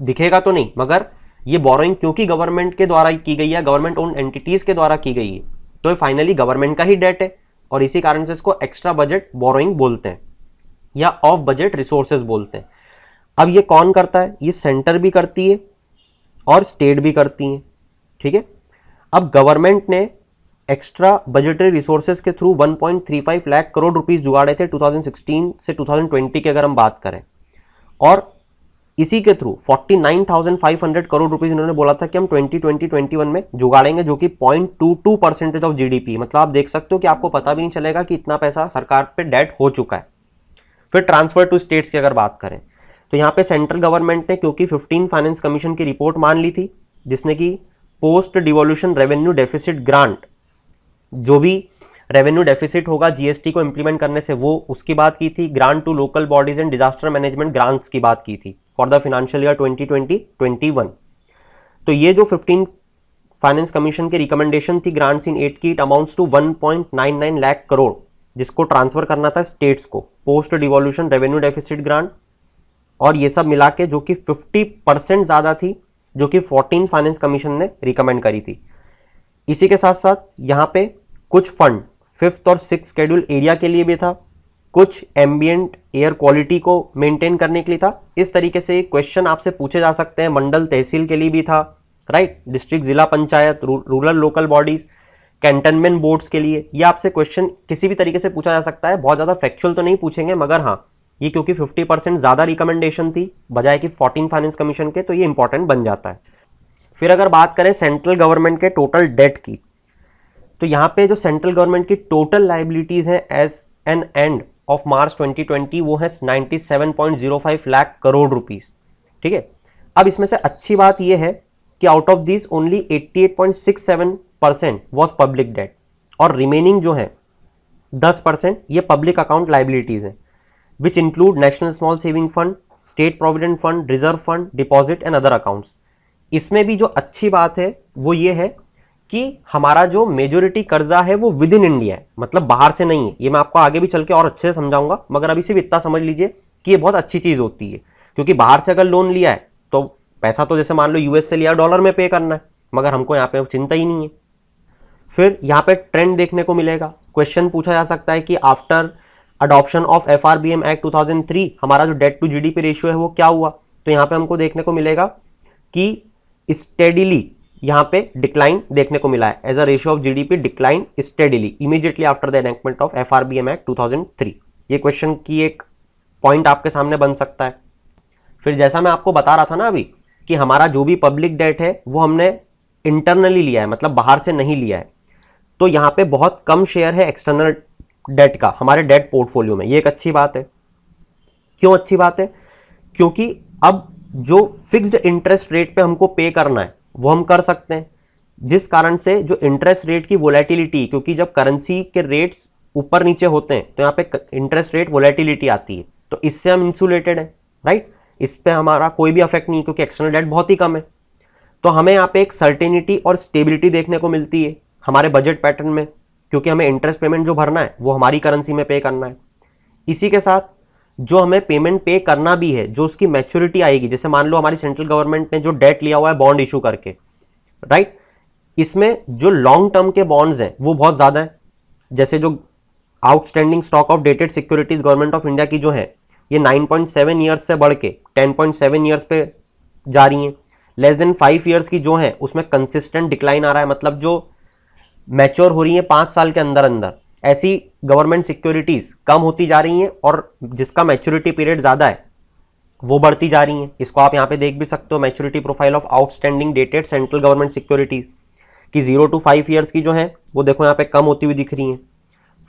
दिखेगा तो नहीं मगर ये बोरोइंग क्योंकि गवर्नमेंट के द्वारा की गई है गवर्नमेंट ओन एंटिटीज के द्वारा की गई है तो ये फाइनली गवर्नमेंट का ही डेट है और इसी कारण से इसको एक्स्ट्रा बजट बोरोइंग बोलते हैं या ऑफ बजट रिसोर्सेज बोलते हैं अब ये कौन करता है ये सेंटर भी करती है और स्टेट भी करती हैं ठीक है अब गवर्नमेंट ने एक्स्ट्रा बजटरी रिसोर्सेज के थ्रू 1.35 लाख करोड़ रुपीस जुगाड़े थे 2016 से 2020 की अगर हम बात करें और इसी के थ्रू 49,500 करोड़ रुपीस इन्होंने बोला था कि हम 2020-21 में जुगाड़ेंगे जो कि 0.22 परसेंटेज ऑफ जीडीपी मतलब आप देख सकते हो कि आपको पता भी नहीं चलेगा कि इतना पैसा सरकार पे डेट हो चुका है फिर ट्रांसफर टू स्टेट्स की अगर बात करें तो यहाँ पे सेंट्रल गवर्नमेंट ने क्योंकि 15 फाइनेंस कमीशन की रिपोर्ट मान ली थी जिसने की post devolution revenue deficit grant जो भी रेवेन्यू डेफिसिट होगा जीएसटी को इम्प्लीमेंट करने से वो उसकी बात की थी grant to local bodies and disaster management grants की बात की थी फॉर द फिनेंशियल ईयर 2020-21 तो ये जो 15 फाइनेंस कमीशन की रिकमेंडेशन थी ग्रांट्स इन एट की it amounts to 1.99 lakh crore जिसको ट्रांसफर करना था स्टेट्स को post devolution revenue deficit grant और ये सब मिला के जो कि 50 परसेंट ज़्यादा थी जो कि फोर्टीन फाइनेंस कमीशन ने रिकमेंड करी थी इसी के साथ साथ यहाँ पे कुछ फंड फिफ्थ और सिक्स स्केड्यूल एरिया के लिए भी था कुछ एम्बियंट एयर क्वालिटी को मेंटेन करने के लिए था इस तरीके से क्वेश्चन आपसे पूछे जा सकते हैं मंडल तहसील के लिए भी था राइट डिस्ट्रिक्ट जिला पंचायत रू, rural local bodies cantonment boards के लिए ये आपसे क्वेश्चन किसी भी तरीके से पूछा जा सकता है बहुत ज़्यादा फैक्चुअल तो नहीं पूछेंगे मगर हाँ ये क्योंकि 50 परसेंट ज़्यादा रिकमेंडेशन थी बजाय कि 14 फाइनेंस कमीशन के तो ये इंपॉर्टेंट बन जाता है फिर अगर बात करें सेंट्रल गवर्नमेंट के टोटल डेट की तो यहाँ पे जो सेंट्रल गवर्नमेंट की टोटल लाइबिलिटीज़ हैं as an end of March 2020 वो है 97.05 लाख करोड़ रुपीज़ ठीक है अब इसमें से अच्छी बात ये है कि out of this only 88.67 percent was public debt और रिमेनिंग जो है 10 परसेंट ये पब्लिक अकाउंट लाइबिलिटीज़ हैं which include National Small Saving Fund, State Provident Fund, Reserve Fund, Deposit and other accounts. इसमें भी जो अच्छी बात है वो ये है कि हमारा जो मेजोरिटी कर्जा है वो विद इन इंडिया है मतलब बाहर से नहीं है ये मैं आपको आगे भी चल के और अच्छे से समझाऊंगा मगर अभी सिर्फ इतना समझ लीजिए कि ये बहुत अच्छी चीज़ होती है क्योंकि बाहर से अगर लोन लिया है तो पैसा तो जैसे मान लो यूएस से लिया डॉलर में पे करना है मगर हमको यहाँ पे चिंता ही नहीं है फिर यहाँ पे ट्रेंड देखने को मिलेगा क्वेश्चन पूछा जा सकता है कि after adoption of F R B M act two thousand three हमारा जो debt to G D P ratio है वो क्या हुआ तो यहाँ पे हमको देखने को मिलेगा कि स्टेडिली यहाँ पे डिक्लाइन देखने को मिला है as a ratio of G D P decline steadily immediately after the enactment of F R B M act three ये क्वेश्चन की एक पॉइंट आपके सामने बन सकता है फिर जैसा मैं आपको बता रहा था ना अभी कि हमारा जो भी पब्लिक डेट है वो हमने इंटरनली लिया है मतलब बाहर से नहीं लिया है तो यहाँ पे बहुत कम शेयर है एक्सटर्नल डेट का हमारे डेट पोर्टफोलियो में ये एक अच्छी बात है क्यों अच्छी बात है क्योंकि अब जो फिक्स्ड इंटरेस्ट रेट पे हमको पे करना है वो हम कर सकते हैं जिस कारण से जो इंटरेस्ट रेट की वोलेटिलिटी क्योंकि जब करेंसी के रेट्स ऊपर नीचे होते हैं तो यहाँ पे इंटरेस्ट रेट वोलेटिलिटी आती है तो इससे हम इंसुलेटेड हैं राइट इस पर हमारा कोई भी अफेक्ट नहीं क्योंकि एक्सटर्नल डेट बहुत ही कम है तो हमें यहाँ पे एक सर्टेनिटी और स्टेबिलिटी देखने को मिलती है हमारे बजट पैटर्न में क्योंकि हमें इंटरेस्ट पेमेंट जो भरना है वो हमारी करेंसी में पे करना है इसी के साथ जो हमें पेमेंट पे करना भी है जो उसकी मैच्योरिटी आएगी जैसे मान लो हमारी सेंट्रल गवर्नमेंट ने जो डेट लिया हुआ है बॉन्ड इशू करके राइट इसमें जो लॉन्ग टर्म के बॉन्ड्स हैं वो बहुत ज़्यादा हैं जैसे जो outstanding stock of dated securities government of India की जो है ये 9.7 ईयर्स से बढ़ के 10.7 ईयर्स पे जा रही हैं लेस देन फाइव ईयर्स की जो है उसमें कंसिस्टेंट डिक्लाइन आ रहा है मतलब जो मैच्योर हो रही हैं पाँच साल के अंदर अंदर ऐसी गवर्नमेंट सिक्योरिटीज़ कम होती जा रही हैं और जिसका मैच्योरिटी पीरियड ज़्यादा है वो बढ़ती जा रही हैं इसको आप यहाँ पे देख भी सकते हो maturity profile of outstanding dated central government securities कि जीरो टू फाइव ईयर्स की जो है वो देखो यहाँ पे कम होती हुई दिख रही हैं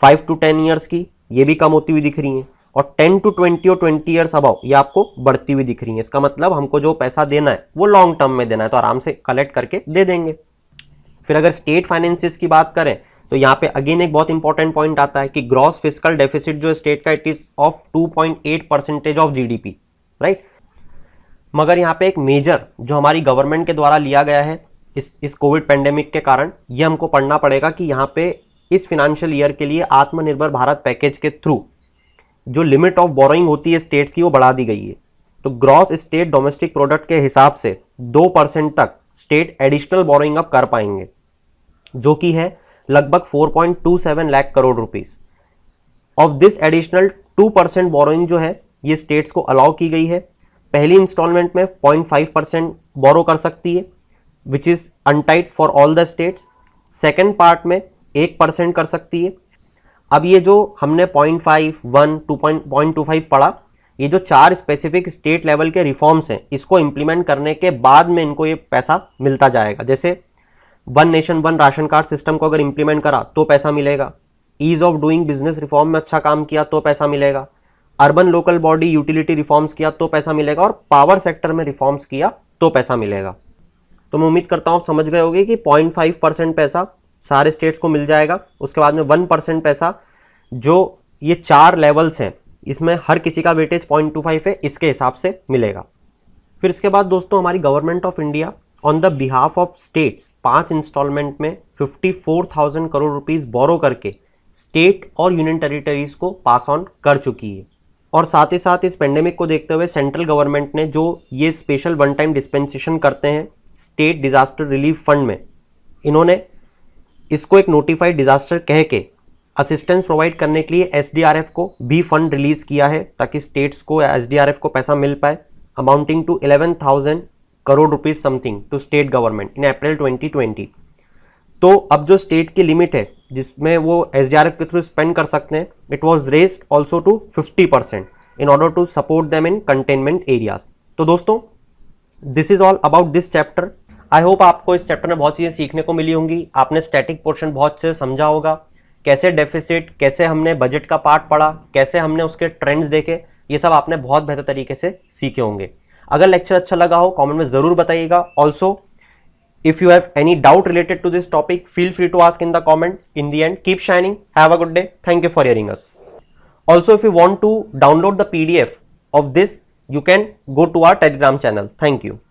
फाइव टू टेन ईयर्स की ये भी कम होती हुई दिख रही हैं और टेन टू ट्वेंटी और ट्वेंटी ईयर्स अबाव ये आपको बढ़ती हुई दिख रही है इसका मतलब हमको जो पैसा देना है वो लॉन्ग टर्म में देना है तो आराम से कलेक्ट करके दे देंगे फिर अगर स्टेट फाइनेंसिस की बात करें तो यहाँ पे अगेन एक बहुत इंपॉर्टेंट पॉइंट आता है कि ग्रॉस फिजिकल डेफिसिट जो स्टेट का it is of 2.8 percentage of GDP right मगर यहाँ पे एक मेजर जो हमारी गवर्नमेंट के द्वारा लिया गया है इस इस कोविड पेंडेमिक के कारण ये हमको पढ़ना पड़ेगा कि यहाँ पे इस फिनेंशियल ईयर के लिए आत्मनिर्भर भारत पैकेज के थ्रू जो लिमिट ऑफ बोरोइंग होती है स्टेट्स की वो बढ़ा दी गई है तो ग्रॉस स्टेट डोमेस्टिक प्रोडक्ट के हिसाब से दो परसेंट तक स्टेट एडिशनल बोरोइंग अप कर पाएंगे जो कि है लगभग 4.27 lakh crore rupees of this additional 2 percent borrowing जो है ये स्टेट्स को अलाउ की गई है पहली इंस्टॉलमेंट में 0.5 परसेंट बोरो कर सकती है which is untied for all the states second part में एक परसेंट कर सकती है अब ये जो हमने point five one two point point two five पढ़ा ये जो चार स्पेसिफिक स्टेट लेवल के रिफॉर्म्स हैं इसको इम्प्लीमेंट करने के बाद में इनको ये पैसा मिलता जाएगा जैसे one nation one ration card system को अगर इम्प्लीमेंट करा तो पैसा मिलेगा ease of doing business reform में अच्छा काम किया तो पैसा मिलेगा urban local body utility reforms किया तो पैसा मिलेगा और पावर सेक्टर में रिफॉर्म्स किया तो पैसा मिलेगा तो मैं उम्मीद करता हूँ आप समझ गए होगे कि पॉइंट फाइव परसेंट पैसा सारे स्टेट्स को मिल जाएगा उसके बाद में वन परसेंट पैसा जो ये चार लेवल्स हैं इसमें हर किसी का वेटेज पॉइंट टू फाइव है इसके हिसाब से मिलेगा फिर इसके बाद दोस्तों हमारी government of India on the behalf of states पांच इंस्टॉलमेंट में 54,000 करोड़ रुपीस बोरो करके स्टेट और यूनियन टेरिटरीज को पास ऑन कर चुकी है और साथ ही साथ इस पेंडेमिक को देखते हुए सेंट्रल गवर्नमेंट ने जो ये स्पेशल वन टाइम डिस्पेंसेशन करते हैं स्टेट डिज़ास्टर रिलीफ फंड में इन्होंने इसको एक नोटिफाइड डिज़ास्टर कह के असिस्टेंस प्रोवाइड करने के लिए एस को भी फंड रिलीज़ किया है ताकि स्टेट्स को एस को पैसा मिल पाए amounting to eleven thousand crore rupees something to state government in April 2020 तो अब जो स्टेट की लिमिट है जिसमें वो एस के थ्रू स्पेंड कर सकते हैं it was raised also to fifty percent in order to support them in containment areas तो दोस्तों this is all about this chapter I hope आपको इस चैप्टर में बहुत चीज़ें सीखने को मिली होंगी आपने स्टैटिक पोर्शन बहुत से समझा होगा कैसे डेफिसिट कैसे हमने बजट का पार्ट पढ़ा कैसे हमने उसके ट्रेंड्स देखे ये सब आपने बहुत बेहतर तरीके से सीखे होंगे अगर लेक्चर अच्छा लगा हो कॉमेंट में जरूर बताइएगा also if you have any doubt related to this topic feel free to ask in the comment in the end keep shining have a good day thank you for hearing us also if you want to download the P D F of this you can go to our Telegram channel thank you